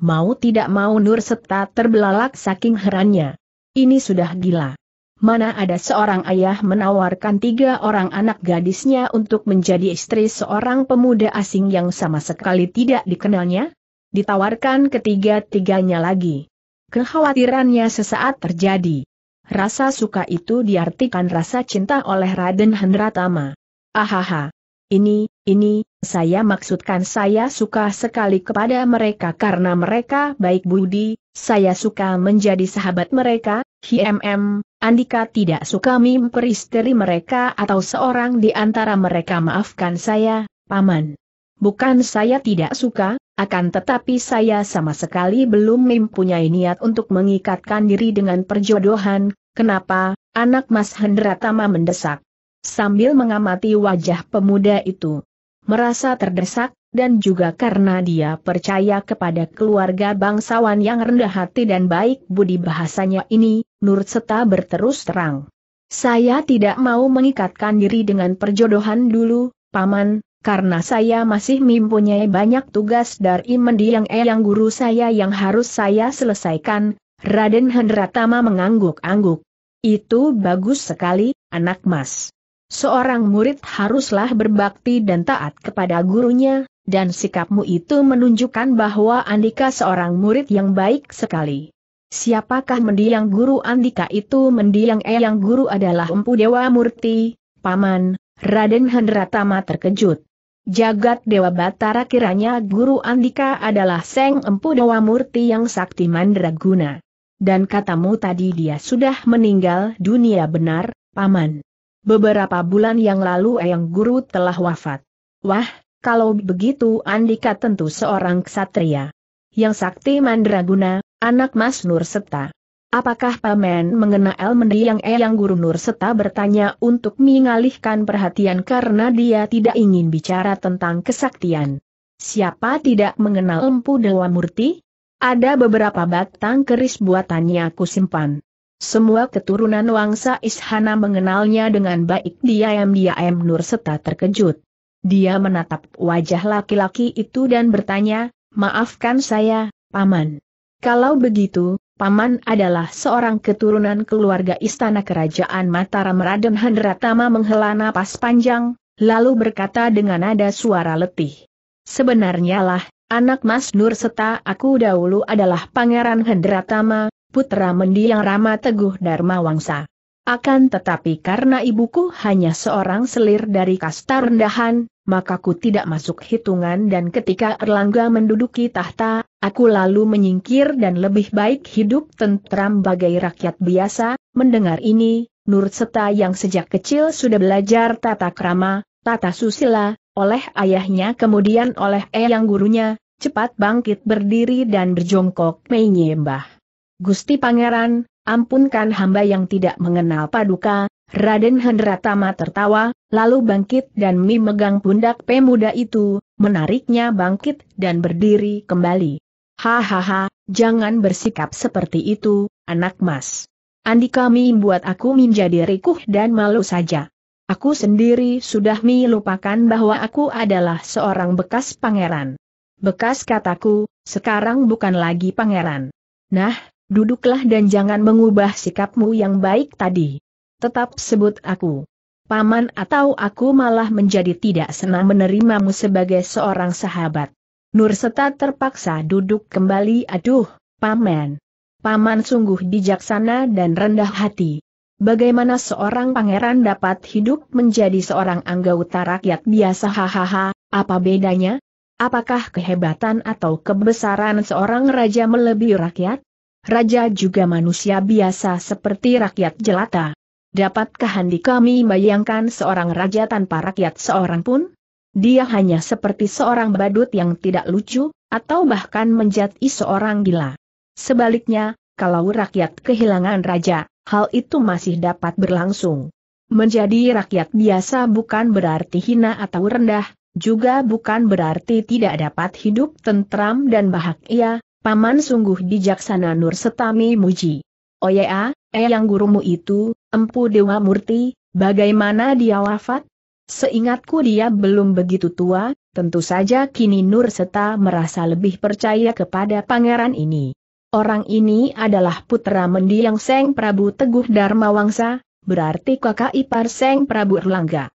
mau tidak mau Nur Seta terbelalak saking herannya. Ini sudah gila. Mana ada seorang ayah menawarkan tiga orang anak gadisnya untuk menjadi istri seorang pemuda asing yang sama sekali tidak dikenalnya? Ditawarkan ketiga-tiganya lagi. Kekhawatirannya sesaat terjadi. Rasa suka itu diartikan rasa cinta oleh Raden Hendratama. Ahaha. Ini, ini, saya maksudkan saya suka sekali kepada mereka karena mereka baik budi, saya suka menjadi sahabat mereka, HMM, Andika tidak suka memperisteri mereka atau seorang di antara mereka maafkan saya, Paman. Bukan saya tidak suka, akan tetapi saya sama sekali belum mempunyai niat untuk mengikatkan diri dengan perjodohan, kenapa, anak Mas Hendratama mendesak. Sambil mengamati wajah pemuda itu, merasa terdesak, dan juga karena dia percaya kepada keluarga bangsawan yang rendah hati dan baik budi bahasanya ini, Nur Seta berterus terang. Saya tidak mau mengikatkan diri dengan perjodohan dulu, Paman, karena saya masih mempunyai banyak tugas dari mendiang eyang guru saya yang harus saya selesaikan, Raden Hendratama mengangguk-angguk. Itu bagus sekali, anak mas. Seorang murid haruslah berbakti dan taat kepada gurunya, dan sikapmu itu menunjukkan bahwa Andika seorang murid yang baik sekali. Siapakah mendiang guru Andika itu mendiang eyang guru adalah Empu Dewa Murti, Paman, Raden Hendratama terkejut. Jagat Dewa Batara kiranya guru Andika adalah Seng Empu Dewa Murti yang sakti mandraguna. Dan katamu tadi dia sudah meninggal dunia benar, Paman. Beberapa bulan yang lalu Eyang Guru telah wafat. Wah, kalau begitu Andika tentu seorang ksatria. Yang sakti mandraguna, anak Mas Nur Seta. Apakah paman mengenal mendiang yang Eyang Guru Nur Seta bertanya untuk mengalihkan perhatian karena dia tidak ingin bicara tentang kesaktian. Siapa tidak mengenal Empu Dewa Murti? Ada beberapa batang keris buatannya aku simpan. Semua keturunan Wangsa Ishana mengenalnya dengan baik Dia diam Nur Seta terkejut. Dia menatap wajah laki-laki itu dan bertanya, maafkan saya, Paman. Kalau begitu, Paman adalah seorang keturunan keluarga istana kerajaan Mataram Raden Hendratama menghela napas panjang, lalu berkata dengan nada suara letih. Sebenarnya lah, anak Mas Nur Seta aku dahulu adalah Pangeran Hendratama putra mendiang Rama Teguh Dharma Wangsa. Akan tetapi karena ibuku hanya seorang selir dari kasta rendahan, maka ku tidak masuk hitungan dan ketika Erlangga menduduki tahta, aku lalu menyingkir dan lebih baik hidup tentram bagai rakyat biasa, mendengar ini, Nur Seta yang sejak kecil sudah belajar tata krama, tata susila, oleh ayahnya kemudian oleh eyang gurunya, cepat bangkit berdiri dan berjongkok menyembah. Gusti Pangeran, ampunkan hamba yang tidak mengenal paduka, Raden Hendratama tertawa, lalu bangkit dan memegang pundak pemuda itu, menariknya bangkit dan berdiri kembali. Hahaha, jangan bersikap seperti itu, anak mas. Andi kami buat aku menjadi rikuh dan malu saja. Aku sendiri sudah melupakan bahwa aku adalah seorang bekas pangeran. Bekas kataku, sekarang bukan lagi pangeran. Nah, Duduklah dan jangan mengubah sikapmu yang baik tadi. Tetap sebut aku. Paman atau aku malah menjadi tidak senang menerimamu sebagai seorang sahabat. Nurseta terpaksa duduk kembali aduh, paman. Paman sungguh bijaksana dan rendah hati. Bagaimana seorang pangeran dapat hidup menjadi seorang anggota rakyat biasa hahaha, apa bedanya? Apakah kehebatan atau kebesaran seorang raja melebihi rakyat? raja juga manusia biasa seperti rakyat jelata. Dapatkah handi kami bayangkan seorang raja tanpa rakyat seorang pun? Dia hanya seperti seorang badut yang tidak lucu, atau bahkan menjadi seorang gila. Sebaliknya, kalau rakyat kehilangan raja, hal itu masih dapat berlangsung. Menjadi rakyat biasa bukan berarti hina atau rendah, juga bukan berarti tidak dapat hidup tentram dan bahagia, Paman sungguh bijaksana Nur Setami Muji. Oh ya, eh yang gurumu itu, Empu Dewa Murti, bagaimana dia wafat? Seingatku dia belum begitu tua, tentu saja kini Nur Seta merasa lebih percaya kepada pangeran ini. Orang ini adalah putra mendiang Seng Prabu Teguh Dharma Wangsa, berarti kakak ipar Seng Prabu Erlangga.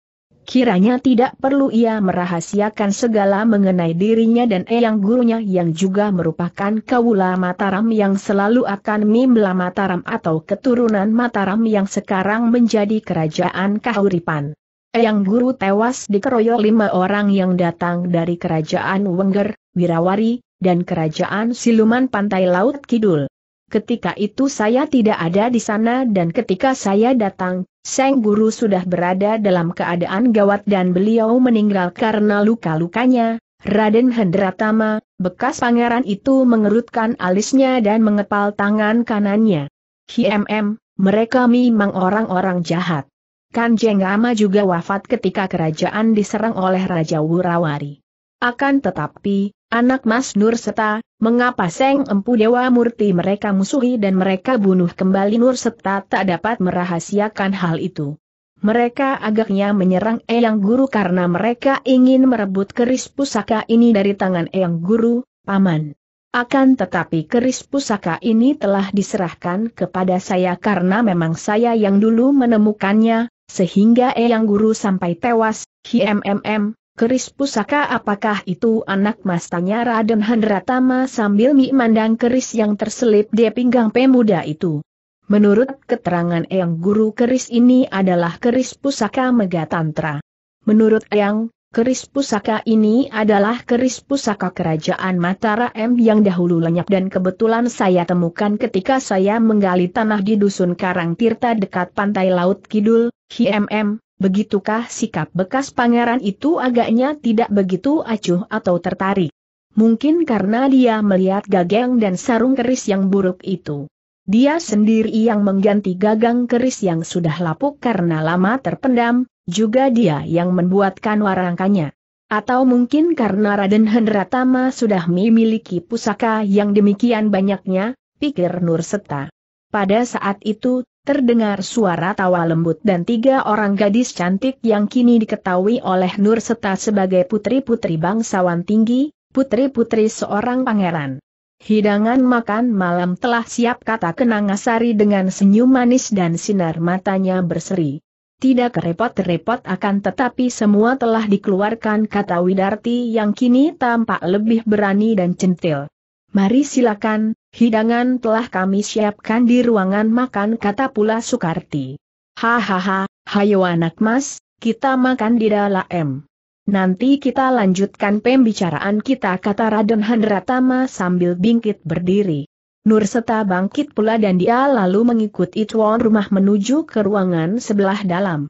Kiranya tidak perlu ia merahasiakan segala mengenai dirinya dan eyang gurunya yang juga merupakan kaula Mataram yang selalu akan Mimla Mataram atau keturunan Mataram yang sekarang menjadi kerajaan Kahuripan. Eyang guru tewas dikeroyok lima orang yang datang dari kerajaan Wengger, Wirawari, dan kerajaan Siluman Pantai Laut Kidul ketika itu saya tidak ada di sana dan ketika saya datang, Seng Guru sudah berada dalam keadaan gawat dan beliau meninggal karena luka-lukanya. Raden Hendratama, bekas pangeran itu mengerutkan alisnya dan mengepal tangan kanannya. HMM, mereka memang orang-orang jahat. Kanjeng Rama juga wafat ketika kerajaan diserang oleh Raja Wurawari. Akan tetapi, anak Mas Nur Seta, mengapa Seng Empu Dewa Murti mereka musuhi dan mereka bunuh kembali Nur Seta tak dapat merahasiakan hal itu. Mereka agaknya menyerang Eyang Guru karena mereka ingin merebut keris pusaka ini dari tangan Eyang Guru, Paman. Akan tetapi keris pusaka ini telah diserahkan kepada saya karena memang saya yang dulu menemukannya, sehingga Eyang Guru sampai tewas, HMMM, Keris pusaka apakah itu anak mas tanya Raden Handratama sambil memandang keris yang terselip di pinggang pemuda itu. Menurut keterangan Eyang Guru keris ini adalah keris pusaka Megatantra. Menurut Eyang, keris pusaka ini adalah keris pusaka kerajaan Mataram yang dahulu lenyap dan kebetulan saya temukan ketika saya menggali tanah di dusun Karang Tirta dekat pantai Laut Kidul, HMM, Begitukah sikap bekas pangeran itu agaknya tidak begitu acuh atau tertarik? Mungkin karena dia melihat gagang dan sarung keris yang buruk itu. Dia sendiri yang mengganti gagang keris yang sudah lapuk karena lama terpendam, juga dia yang membuatkan warangkanya. Atau mungkin karena Raden Hendratama sudah memiliki pusaka yang demikian banyaknya, pikir Nur Seta. Pada saat itu terdengar suara tawa lembut dan tiga orang gadis cantik yang kini diketahui oleh Nur serta sebagai putri-putri bangsawan tinggi, putri-putri seorang pangeran. Hidangan makan malam telah siap kata Kenang Asari dengan senyum manis dan sinar matanya berseri. Tidak repot-repot akan tetapi semua telah dikeluarkan kata Widarti yang kini tampak lebih berani dan centil. Mari silakan, Hidangan telah kami siapkan di ruangan makan kata pula Sukarti. Hahaha, hayo anak mas, kita makan di dalam. Nanti kita lanjutkan pembicaraan kita kata Raden Handratama sambil bingkit berdiri. Nurseta bangkit pula dan dia lalu mengikuti tuan rumah menuju ke ruangan sebelah dalam.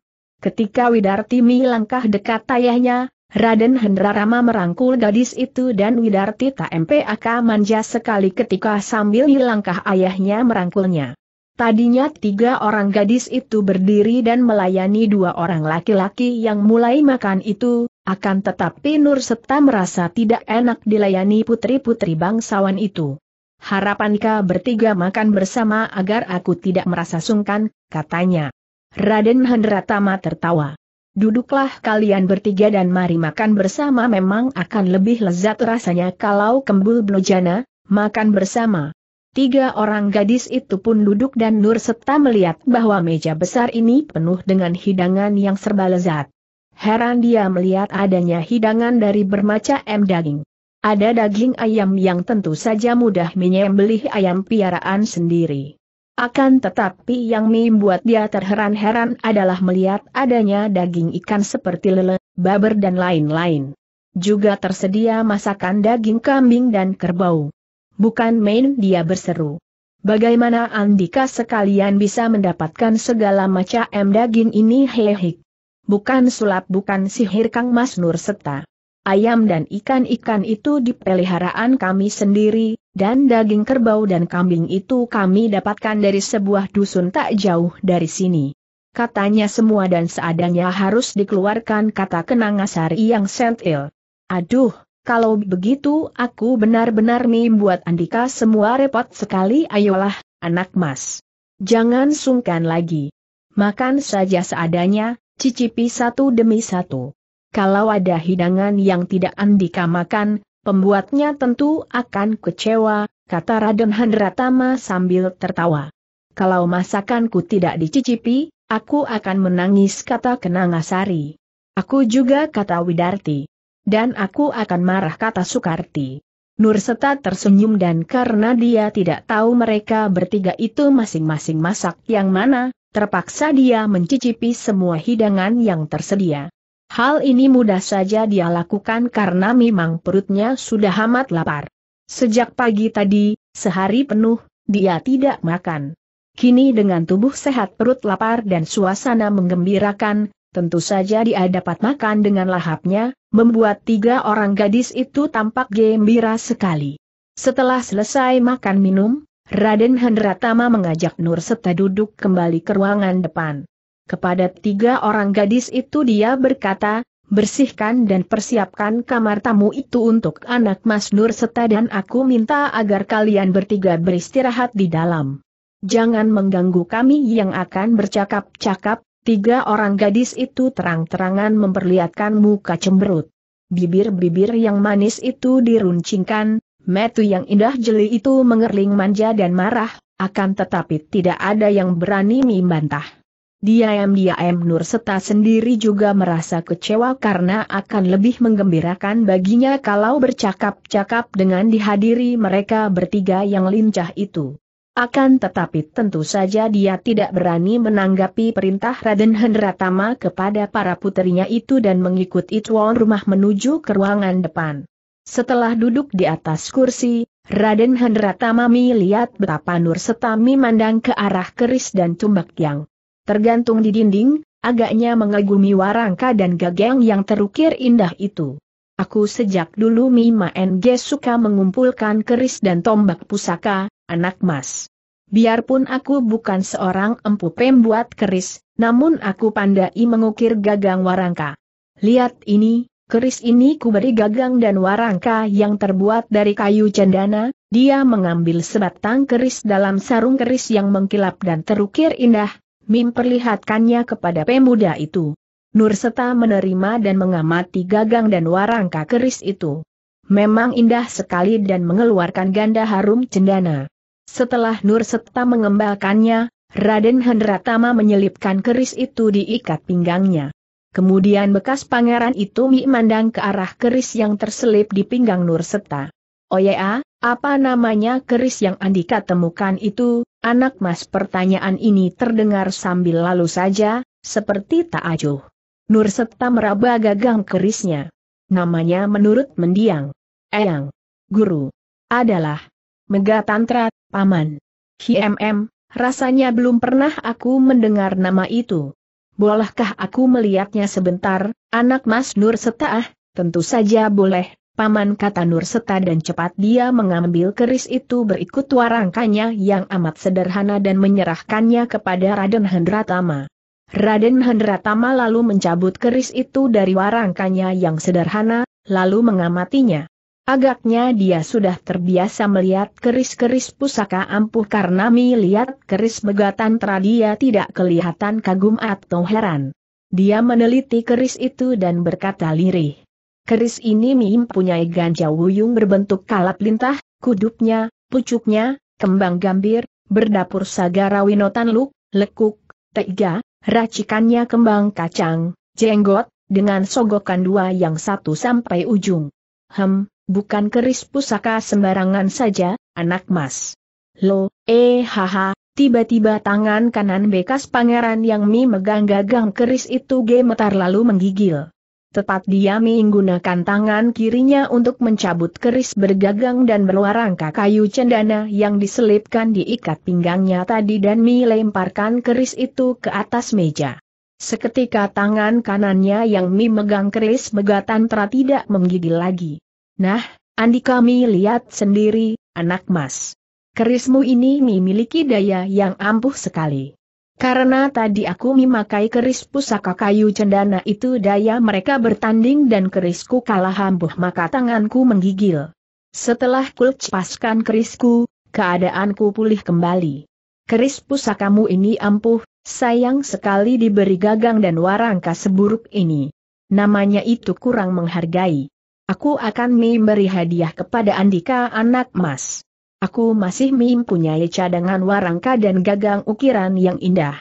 Ketika Widarti langkah dekat ayahnya, Raden Hendrarama merangkul gadis itu dan Widarti tak MPAK manja sekali ketika sambil langkah ayahnya merangkulnya. Tadinya tiga orang gadis itu berdiri dan melayani dua orang laki-laki yang mulai makan itu, akan tetapi Nur Seta merasa tidak enak dilayani putri-putri bangsawan itu. Harapankah bertiga makan bersama agar aku tidak merasa sungkan, katanya. Raden Hendratama tertawa. Duduklah kalian bertiga dan mari makan bersama memang akan lebih lezat rasanya kalau kembul blojana, makan bersama. Tiga orang gadis itu pun duduk dan Nur serta melihat bahwa meja besar ini penuh dengan hidangan yang serba lezat. Heran dia melihat adanya hidangan dari bermacam daging. Ada daging ayam yang tentu saja mudah menyembelih ayam piaraan sendiri. Akan tetapi yang membuat dia terheran-heran adalah melihat adanya daging ikan seperti lele, baber dan lain-lain. Juga tersedia masakan daging kambing dan kerbau. Bukan main dia berseru. Bagaimana Andika sekalian bisa mendapatkan segala macam daging ini hehehe. Bukan sulap bukan sihir Kang Mas Nur Seta ayam dan ikan-ikan itu di peliharaan kami sendiri, dan daging kerbau dan kambing itu kami dapatkan dari sebuah dusun tak jauh dari sini. Katanya semua dan seadanya harus dikeluarkan kata Kenangasari yang sentil. Aduh, kalau begitu aku benar-benar nih buat Andika semua repot sekali ayolah, anak mas. Jangan sungkan lagi. Makan saja seadanya, cicipi satu demi satu kalau ada hidangan yang tidak Andika makan, pembuatnya tentu akan kecewa, kata Raden Handratama sambil tertawa. Kalau masakanku tidak dicicipi, aku akan menangis kata Kenangasari. Aku juga kata Widarti. Dan aku akan marah kata Sukarti. Nurseta tersenyum dan karena dia tidak tahu mereka bertiga itu masing-masing masak yang mana, terpaksa dia mencicipi semua hidangan yang tersedia. Hal ini mudah saja dia lakukan karena memang perutnya sudah amat lapar. Sejak pagi tadi, sehari penuh, dia tidak makan. Kini dengan tubuh sehat perut lapar dan suasana menggembirakan, tentu saja dia dapat makan dengan lahapnya, membuat tiga orang gadis itu tampak gembira sekali. Setelah selesai makan minum, Raden Hendratama mengajak Nur Seta duduk kembali ke ruangan depan. Kepada tiga orang gadis itu dia berkata, bersihkan dan persiapkan kamar tamu itu untuk anak Mas Nur serta dan aku minta agar kalian bertiga beristirahat di dalam. Jangan mengganggu kami yang akan bercakap-cakap, tiga orang gadis itu terang-terangan memperlihatkan muka cemberut. Bibir-bibir yang manis itu diruncingkan, metu yang indah jeli itu mengerling manja dan marah, akan tetapi tidak ada yang berani membantah. Diam-diam Nur Seta sendiri juga merasa kecewa karena akan lebih menggembirakan baginya kalau bercakap-cakap dengan dihadiri mereka bertiga yang lincah itu. Akan tetapi tentu saja dia tidak berani menanggapi perintah Raden Hendratama kepada para putrinya itu dan mengikuti tuan rumah menuju ke ruangan depan. Setelah duduk di atas kursi, Raden Hendratama melihat betapa Nur Seta memandang ke arah keris dan tumbak yang tergantung di dinding, agaknya mengagumi warangka dan gageng yang terukir indah itu. Aku sejak dulu Mima NG suka mengumpulkan keris dan tombak pusaka, anak mas. Biarpun aku bukan seorang empu pembuat keris, namun aku pandai mengukir gagang warangka. Lihat ini, keris ini kuberi gagang dan warangka yang terbuat dari kayu cendana, dia mengambil sebatang keris dalam sarung keris yang mengkilap dan terukir indah, memperlihatkannya kepada pemuda itu. Nurseta menerima dan mengamati gagang dan warangka keris itu. Memang indah sekali dan mengeluarkan ganda harum cendana. Setelah Nurseta mengembalkannya, Raden Hendratama menyelipkan keris itu di ikat pinggangnya. Kemudian bekas pangeran itu memandang ke arah keris yang terselip di pinggang Nurseta. Oya, apa namanya keris yang Andika temukan itu? Anak mas pertanyaan ini terdengar sambil lalu saja, seperti tak acuh. Nur serta meraba gagang kerisnya. Namanya menurut mendiang. Eyang. Guru. Adalah. Mega Tantra. Paman. HMM, rasanya belum pernah aku mendengar nama itu. Bolehkah aku melihatnya sebentar, anak mas Nur setaah, tentu saja boleh, Paman kata Nur Seta dan cepat dia mengambil keris itu berikut warangkanya yang amat sederhana dan menyerahkannya kepada Raden Hendratama. Raden Hendratama lalu mencabut keris itu dari warangkanya yang sederhana, lalu mengamatinya. Agaknya dia sudah terbiasa melihat keris-keris pusaka ampuh karena melihat keris begatan dia tidak kelihatan kagum atau heran. Dia meneliti keris itu dan berkata lirih. Keris ini mempunyai ganja wuyung berbentuk kalap lintah, kudupnya, pucuknya, kembang gambir, berdapur sagara winotan luk, lekuk, tega, racikannya kembang kacang, jenggot, dengan sogokan dua yang satu sampai ujung. Hem, bukan keris pusaka sembarangan saja, anak mas. Lo, eh haha, tiba-tiba tangan kanan bekas pangeran yang mi megang gagang keris itu gemetar lalu menggigil. Tepat dia menggunakan tangan kirinya untuk mencabut keris bergagang dan berwarangka kayu cendana yang diselipkan di ikat pinggangnya tadi dan Mi lemparkan keris itu ke atas meja. Seketika tangan kanannya yang Mi megang keris tera tidak menggigil lagi. Nah, Andi kami lihat sendiri, anak mas. Kerismu ini Mi miliki daya yang ampuh sekali. Karena tadi aku memakai keris pusaka kayu cendana itu daya mereka bertanding dan kerisku kalah hambuh maka tanganku menggigil. Setelah kulepaskan kerisku, keadaanku pulih kembali. Keris pusakamu ini ampuh, sayang sekali diberi gagang dan warangka seburuk ini. Namanya itu kurang menghargai. Aku akan memberi hadiah kepada Andika anak mas. Aku masih mempunyai cadangan warangka dan gagang ukiran yang indah.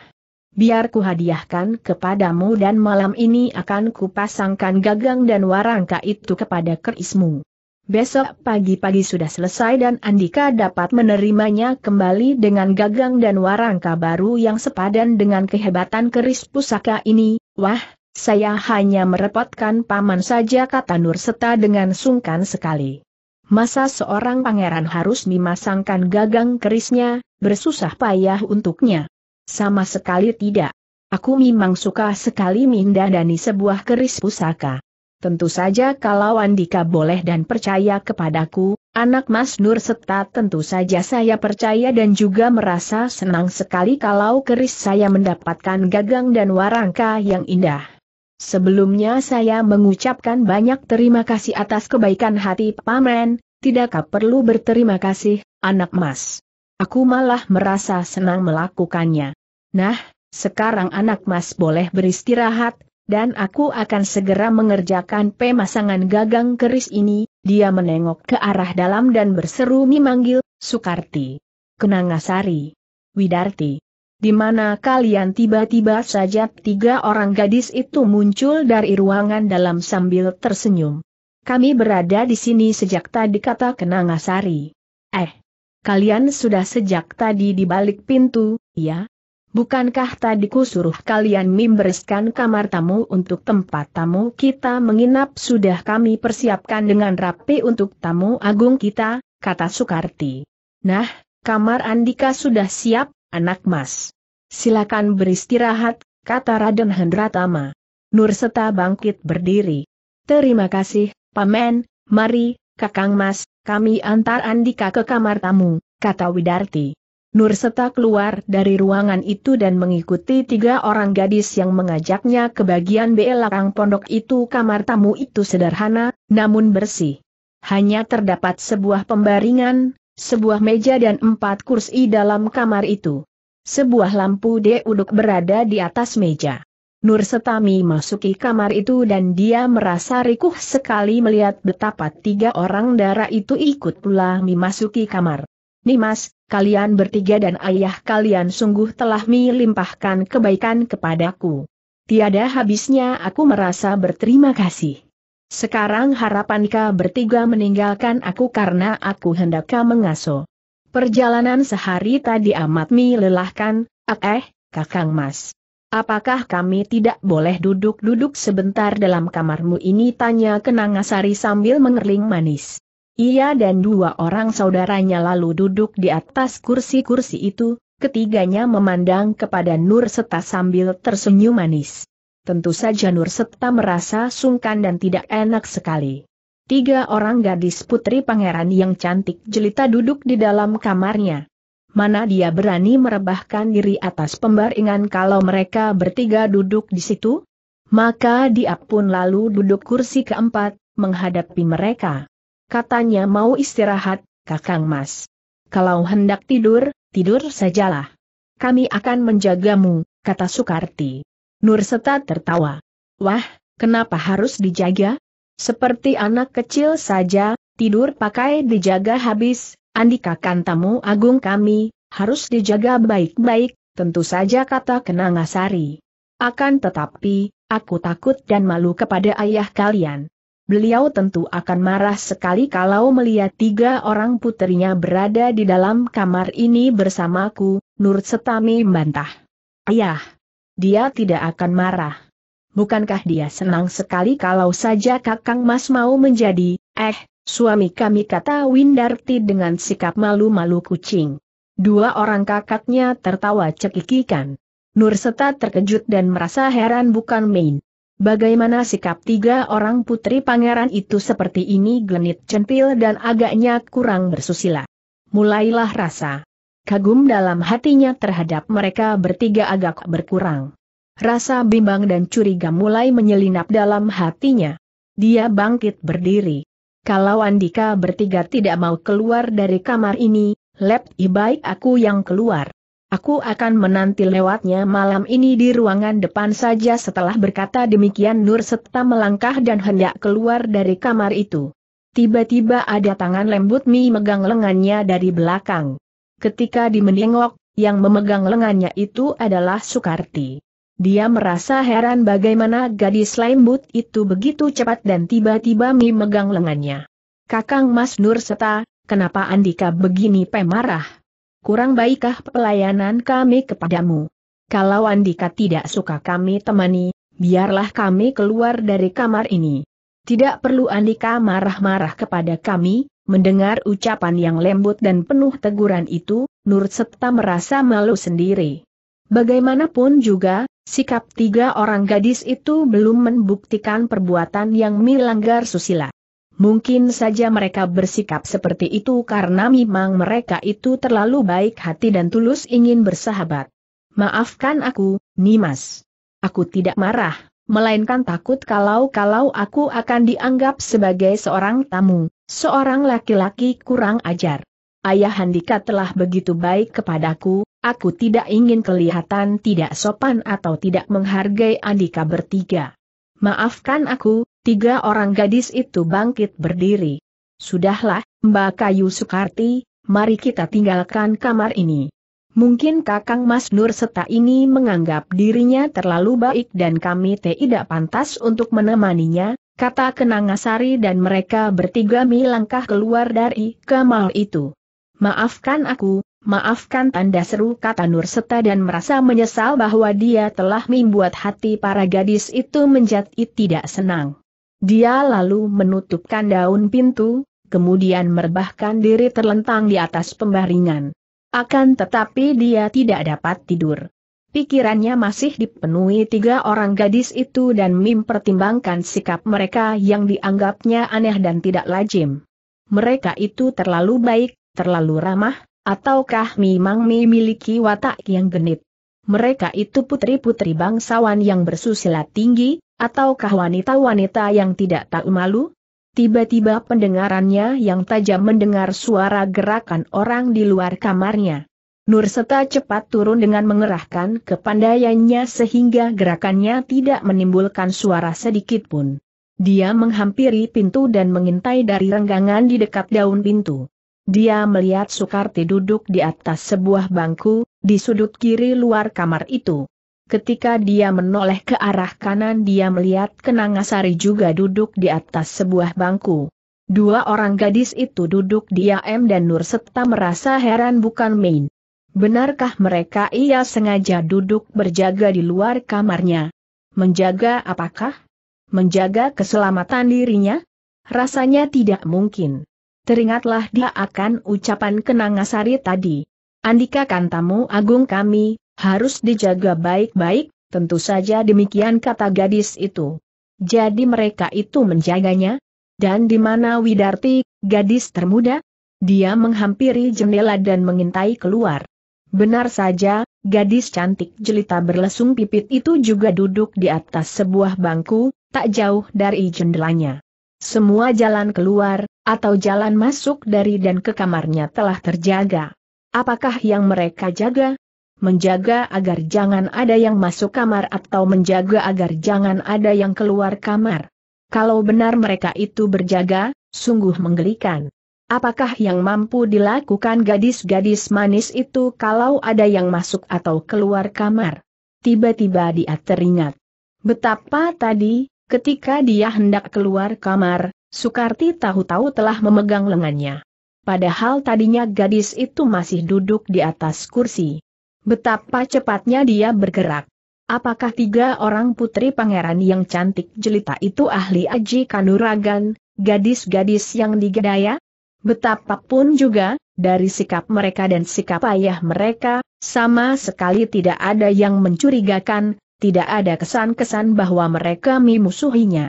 Biar ku hadiahkan kepadamu dan malam ini akan kupasangkan gagang dan warangka itu kepada kerismu. Besok pagi-pagi sudah selesai dan Andika dapat menerimanya kembali dengan gagang dan warangka baru yang sepadan dengan kehebatan keris pusaka ini. Wah, saya hanya merepotkan paman saja kata Nur Seta dengan sungkan sekali. Masa seorang pangeran harus memasangkan gagang kerisnya, bersusah payah untuknya? Sama sekali tidak. Aku memang suka sekali mindadani sebuah keris pusaka. Tentu saja kalau Andika boleh dan percaya kepadaku, anak Mas Nur serta tentu saja saya percaya dan juga merasa senang sekali kalau keris saya mendapatkan gagang dan warangka yang indah. Sebelumnya saya mengucapkan banyak terima kasih atas kebaikan hati paman, tidakkah perlu berterima kasih, anak mas? Aku malah merasa senang melakukannya. Nah, sekarang anak mas boleh beristirahat, dan aku akan segera mengerjakan pemasangan gagang keris ini, dia menengok ke arah dalam dan berseru memanggil, Sukarti. Kenangasari. Widarti di mana kalian tiba-tiba saja tiga orang gadis itu muncul dari ruangan dalam sambil tersenyum. Kami berada di sini sejak tadi kata Kenangasari. Eh, kalian sudah sejak tadi di balik pintu, ya? Bukankah tadi ku suruh kalian membereskan kamar tamu untuk tempat tamu kita menginap sudah kami persiapkan dengan rapi untuk tamu agung kita, kata Sukarti. Nah, kamar Andika sudah siap, anak mas. Silakan beristirahat, kata Raden Hendratama. Nurseta bangkit berdiri. Terima kasih, Paman, mari, Kakang Mas, kami antar Andika ke kamar tamu, kata Widarti. Nurseta keluar dari ruangan itu dan mengikuti tiga orang gadis yang mengajaknya ke bagian belakang pondok itu kamar tamu itu sederhana, namun bersih. Hanya terdapat sebuah pembaringan, sebuah meja dan empat kursi dalam kamar itu. Sebuah lampu deuduk berada di atas meja. Nur Setami masuki kamar itu dan dia merasa rikuh sekali melihat betapa tiga orang darah itu ikut pula memasuki kamar. Nimas, kalian bertiga dan ayah kalian sungguh telah melimpahkan kebaikan kepadaku. Tiada habisnya aku merasa berterima kasih. Sekarang harapan harapankah bertiga meninggalkan aku karena aku hendak hendakkah mengaso? Perjalanan sehari tadi amat melelahkan. eh, kakang mas. Apakah kami tidak boleh duduk-duduk sebentar dalam kamarmu ini tanya Kenangasari sambil mengerling manis. Ia dan dua orang saudaranya lalu duduk di atas kursi-kursi itu, ketiganya memandang kepada Nur Seta sambil tersenyum manis tentu saja Nur Septa merasa sungkan dan tidak enak sekali. Tiga orang gadis putri pangeran yang cantik jelita duduk di dalam kamarnya. Mana dia berani merebahkan diri atas pembaringan kalau mereka bertiga duduk di situ? Maka dia pun lalu duduk kursi keempat, menghadapi mereka. Katanya mau istirahat, Kakang Mas. Kalau hendak tidur, tidur sajalah. Kami akan menjagamu, kata Sukarti. Nurseta tertawa. Wah, kenapa harus dijaga? Seperti anak kecil saja, tidur pakai dijaga habis, Andika tamu agung kami, harus dijaga baik-baik, tentu saja kata Kenangasari. Akan tetapi, aku takut dan malu kepada ayah kalian. Beliau tentu akan marah sekali kalau melihat tiga orang putrinya berada di dalam kamar ini bersamaku, Nur Setami membantah. Ayah, dia tidak akan marah. Bukankah dia senang sekali kalau saja Kakang Mas mau menjadi, eh, suami kami kata Windarti dengan sikap malu-malu kucing. Dua orang kakaknya tertawa cekikikan. Nurseta terkejut dan merasa heran bukan main. Bagaimana sikap tiga orang putri pangeran itu seperti ini genit centil dan agaknya kurang bersusila. Mulailah rasa kagum dalam hatinya terhadap mereka bertiga agak berkurang. Rasa bimbang dan curiga mulai menyelinap dalam hatinya. Dia bangkit berdiri. Kalau Andika bertiga tidak mau keluar dari kamar ini, lep baik aku yang keluar. Aku akan menanti lewatnya malam ini di ruangan depan saja setelah berkata demikian Nur serta melangkah dan hendak keluar dari kamar itu. Tiba-tiba ada tangan lembut Mi megang lengannya dari belakang. Ketika dimenengok, yang memegang lengannya itu adalah Sukarti. Dia merasa heran bagaimana gadis lembut itu begitu cepat dan tiba-tiba memegang lengannya. Kakang Mas Nur Seta, kenapa Andika begini pemarah? Kurang baikkah pelayanan kami kepadamu? Kalau Andika tidak suka kami temani, biarlah kami keluar dari kamar ini. Tidak perlu Andika marah-marah kepada kami, Mendengar ucapan yang lembut dan penuh teguran itu, Nur Septa merasa malu sendiri. Bagaimanapun juga, sikap tiga orang gadis itu belum membuktikan perbuatan yang melanggar susila. Mungkin saja mereka bersikap seperti itu karena memang mereka itu terlalu baik hati dan tulus ingin bersahabat. Maafkan aku, Nimas. Aku tidak marah melainkan takut kalau-kalau aku akan dianggap sebagai seorang tamu, seorang laki-laki kurang ajar. Ayah Handika telah begitu baik kepadaku, aku tidak ingin kelihatan tidak sopan atau tidak menghargai Andika bertiga. Maafkan aku, tiga orang gadis itu bangkit berdiri. Sudahlah, Mbak Kayu Sukarti, mari kita tinggalkan kamar ini. Mungkin Kakang Mas Nur Seta ini menganggap dirinya terlalu baik dan kami tidak pantas untuk menemaninya, kata Kenangasari dan mereka bertiga melangkah keluar dari kamal itu. Maafkan aku, maafkan tanda seru kata Nur Seta dan merasa menyesal bahwa dia telah membuat hati para gadis itu menjadi tidak senang. Dia lalu menutupkan daun pintu, kemudian merbahkan diri terlentang di atas pembaringan. Akan tetapi dia tidak dapat tidur. Pikirannya masih dipenuhi tiga orang gadis itu dan mempertimbangkan sikap mereka yang dianggapnya aneh dan tidak lazim. Mereka itu terlalu baik, terlalu ramah, ataukah memang memiliki watak yang genit. Mereka itu putri-putri bangsawan yang bersusila tinggi, ataukah wanita-wanita yang tidak tahu malu? Tiba-tiba pendengarannya yang tajam mendengar suara gerakan orang di luar kamarnya. Nurseta cepat turun dengan mengerahkan kepandaiannya sehingga gerakannya tidak menimbulkan suara sedikit pun. Dia menghampiri pintu dan mengintai dari renggangan di dekat daun pintu. Dia melihat Sukarti duduk di atas sebuah bangku, di sudut kiri luar kamar itu. Ketika dia menoleh ke arah kanan dia melihat Kenangasari juga duduk di atas sebuah bangku. Dua orang gadis itu duduk di AM dan Nur serta merasa heran bukan main. Benarkah mereka ia sengaja duduk berjaga di luar kamarnya? Menjaga apakah? Menjaga keselamatan dirinya? Rasanya tidak mungkin. Teringatlah dia akan ucapan Kenangasari tadi. Andika Kantamu Agung kami, harus dijaga baik-baik, tentu saja demikian kata gadis itu. Jadi mereka itu menjaganya? Dan di mana Widarti, gadis termuda? Dia menghampiri jendela dan mengintai keluar. Benar saja, gadis cantik jelita berlesung pipit itu juga duduk di atas sebuah bangku, tak jauh dari jendelanya. Semua jalan keluar, atau jalan masuk dari dan ke kamarnya telah terjaga. Apakah yang mereka jaga? menjaga agar jangan ada yang masuk kamar atau menjaga agar jangan ada yang keluar kamar. Kalau benar mereka itu berjaga, sungguh menggelikan. Apakah yang mampu dilakukan gadis-gadis manis itu kalau ada yang masuk atau keluar kamar? Tiba-tiba dia teringat. Betapa tadi, ketika dia hendak keluar kamar, Sukarti tahu-tahu telah memegang lengannya. Padahal tadinya gadis itu masih duduk di atas kursi. Betapa cepatnya dia bergerak. Apakah tiga orang putri pangeran yang cantik jelita itu ahli aji kanuragan, gadis-gadis yang digedaya? Betapapun juga, dari sikap mereka dan sikap ayah mereka, sama sekali tidak ada yang mencurigakan, tidak ada kesan-kesan bahwa mereka memusuhinya.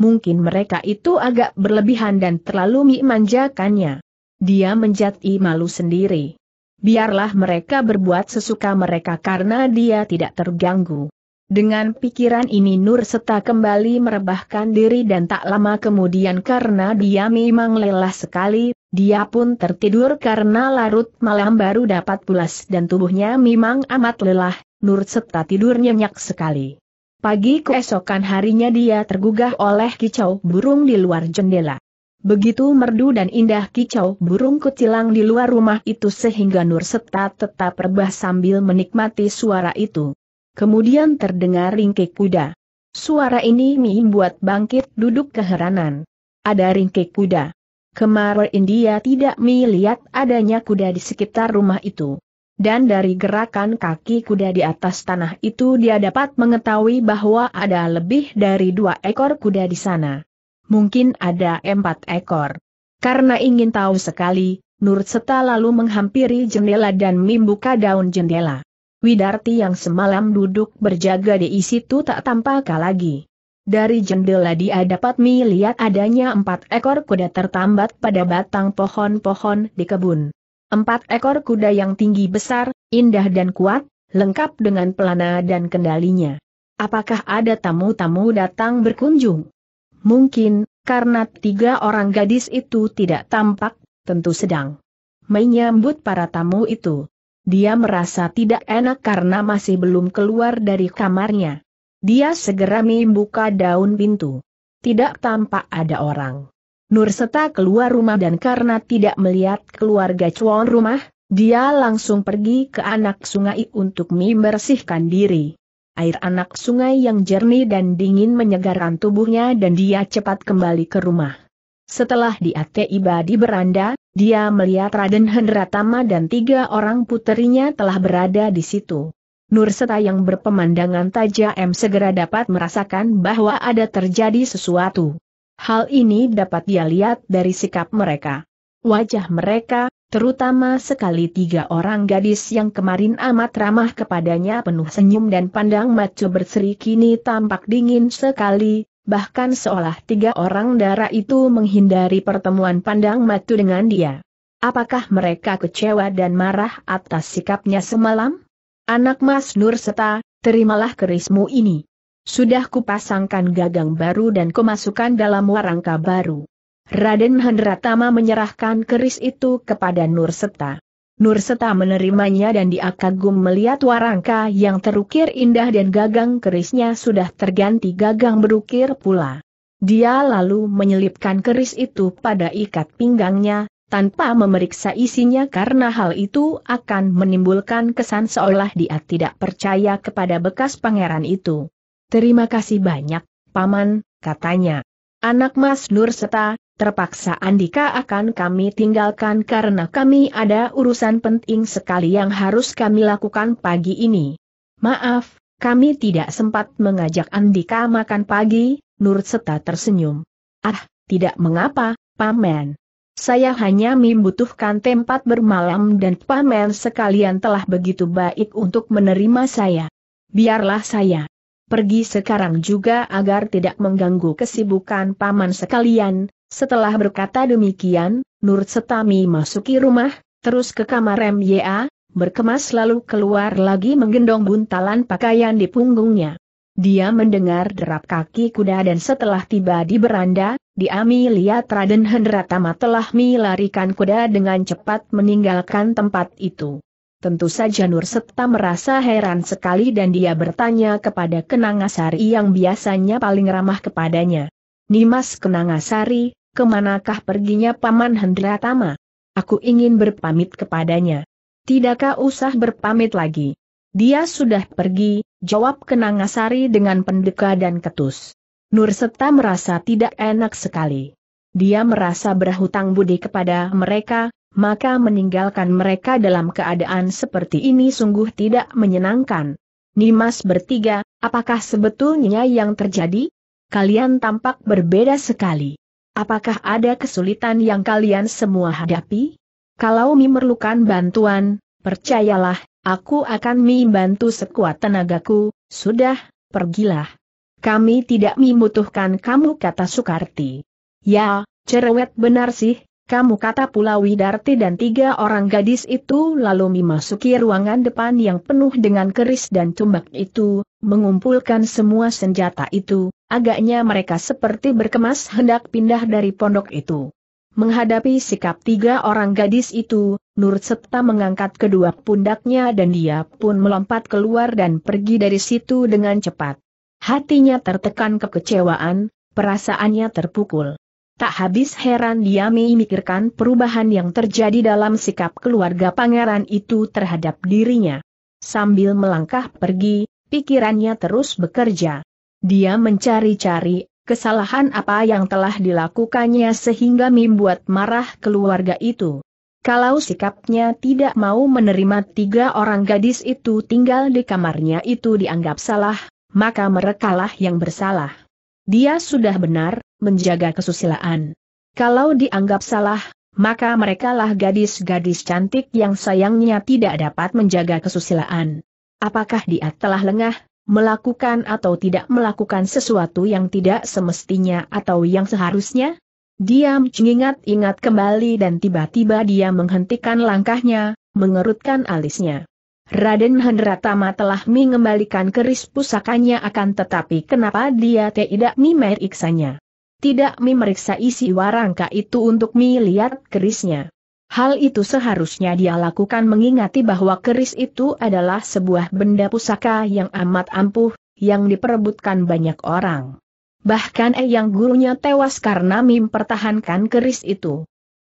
Mungkin mereka itu agak berlebihan dan terlalu memanjakannya. Dia menjadi malu sendiri biarlah mereka berbuat sesuka mereka karena dia tidak terganggu. Dengan pikiran ini Nur Seta kembali merebahkan diri dan tak lama kemudian karena dia memang lelah sekali, dia pun tertidur karena larut malam baru dapat pulas dan tubuhnya memang amat lelah, Nur Seta tidur nyenyak sekali. Pagi keesokan harinya dia tergugah oleh kicau burung di luar jendela. Begitu merdu dan indah kicau burung kecilang di luar rumah itu sehingga Nur Seta tetap rebah sambil menikmati suara itu. Kemudian terdengar ringkik kuda. Suara ini membuat bangkit duduk keheranan. Ada ringkik kuda. Kemarin India tidak melihat adanya kuda di sekitar rumah itu. Dan dari gerakan kaki kuda di atas tanah itu dia dapat mengetahui bahwa ada lebih dari dua ekor kuda di sana mungkin ada empat ekor. Karena ingin tahu sekali, Nur Seta lalu menghampiri jendela dan membuka daun jendela. Widarti yang semalam duduk berjaga di situ tak tampak lagi. Dari jendela dia dapat melihat adanya empat ekor kuda tertambat pada batang pohon-pohon di kebun. Empat ekor kuda yang tinggi besar, indah dan kuat, lengkap dengan pelana dan kendalinya. Apakah ada tamu-tamu datang berkunjung? Mungkin, karena tiga orang gadis itu tidak tampak, tentu sedang menyambut para tamu itu. Dia merasa tidak enak karena masih belum keluar dari kamarnya. Dia segera membuka daun pintu. Tidak tampak ada orang. Nurseta keluar rumah dan karena tidak melihat keluarga cuan rumah, dia langsung pergi ke anak sungai untuk membersihkan diri air anak sungai yang jernih dan dingin menyegarkan tubuhnya dan dia cepat kembali ke rumah. Setelah dia tiba di beranda, dia melihat Raden Hendratama dan tiga orang puterinya telah berada di situ. Nurseta yang berpemandangan tajam segera dapat merasakan bahwa ada terjadi sesuatu. Hal ini dapat dia lihat dari sikap mereka. Wajah mereka, terutama sekali tiga orang gadis yang kemarin amat ramah kepadanya penuh senyum dan pandang maco berseri kini tampak dingin sekali, bahkan seolah tiga orang darah itu menghindari pertemuan pandang maco dengan dia. Apakah mereka kecewa dan marah atas sikapnya semalam? Anak Mas Nur Seta, terimalah kerismu ini. Sudah kupasangkan gagang baru dan kemasukan dalam warangka baru. Raden Hendratama menyerahkan keris itu kepada Nurseta. Nurseta menerimanya dan dia kagum melihat warangka yang terukir indah dan gagang kerisnya sudah terganti gagang berukir pula. Dia lalu menyelipkan keris itu pada ikat pinggangnya, tanpa memeriksa isinya karena hal itu akan menimbulkan kesan seolah dia tidak percaya kepada bekas pangeran itu. Terima kasih banyak, Paman, katanya. Anak Mas Nurseta. Terpaksa Andika akan kami tinggalkan karena kami ada urusan penting sekali yang harus kami lakukan pagi ini. Maaf, kami tidak sempat mengajak Andika makan pagi, Nur Seta tersenyum. Ah, tidak mengapa, Paman. Saya hanya membutuhkan tempat bermalam dan Paman sekalian telah begitu baik untuk menerima saya. Biarlah saya pergi sekarang juga agar tidak mengganggu kesibukan Paman sekalian, setelah berkata demikian, Nur Setami masuki rumah, terus ke kamar MYA, berkemas lalu keluar lagi menggendong buntalan pakaian di punggungnya. Dia mendengar derap kaki kuda dan setelah tiba di beranda, Diami lihat Raden Hendratama telah melarikan kuda dengan cepat meninggalkan tempat itu. Tentu saja Nur Setta merasa heran sekali dan dia bertanya kepada Kenangasari yang biasanya paling ramah kepadanya. Nimas Kenangasari, kemanakah perginya Paman Hendra Tama? Aku ingin berpamit kepadanya. Tidakkah usah berpamit lagi? Dia sudah pergi, jawab Kenangasari dengan pendeka dan ketus. Nurseta merasa tidak enak sekali. Dia merasa berhutang budi kepada mereka, maka meninggalkan mereka dalam keadaan seperti ini sungguh tidak menyenangkan. Nimas bertiga, apakah sebetulnya yang terjadi? Kalian tampak berbeda sekali apakah ada kesulitan yang kalian semua hadapi? Kalau memerlukan bantuan, percayalah, aku akan membantu sekuat tenagaku, sudah, pergilah. Kami tidak membutuhkan kamu kata Sukarti. Ya, cerewet benar sih, kamu kata pula Widarti dan tiga orang gadis itu lalu memasuki ruangan depan yang penuh dengan keris dan tumbak itu, mengumpulkan semua senjata itu, agaknya mereka seperti berkemas hendak pindah dari pondok itu. Menghadapi sikap tiga orang gadis itu, Nur Septa mengangkat kedua pundaknya dan dia pun melompat keluar dan pergi dari situ dengan cepat. Hatinya tertekan kekecewaan, perasaannya terpukul. Tak habis heran dia memikirkan perubahan yang terjadi dalam sikap keluarga pangeran itu terhadap dirinya. Sambil melangkah pergi, pikirannya terus bekerja. Dia mencari-cari kesalahan apa yang telah dilakukannya sehingga membuat marah keluarga itu. Kalau sikapnya tidak mau menerima tiga orang gadis itu tinggal di kamarnya itu dianggap salah, maka merekalah yang bersalah. Dia sudah benar, menjaga kesusilaan. Kalau dianggap salah, maka merekalah gadis-gadis cantik yang sayangnya tidak dapat menjaga kesusilaan. Apakah dia telah lengah, melakukan atau tidak melakukan sesuatu yang tidak semestinya atau yang seharusnya? Dia mengingat-ingat kembali dan tiba-tiba dia menghentikan langkahnya, mengerutkan alisnya. Raden Handratama telah mengembalikan keris pusakanya akan tetapi kenapa dia tidak memeriksanya tidak Mi meriksa isi warangka itu untuk Mi lihat kerisnya. Hal itu seharusnya dia lakukan mengingati bahwa keris itu adalah sebuah benda pusaka yang amat ampuh, yang diperebutkan banyak orang. Bahkan Eyang gurunya tewas karena Mi mempertahankan keris itu.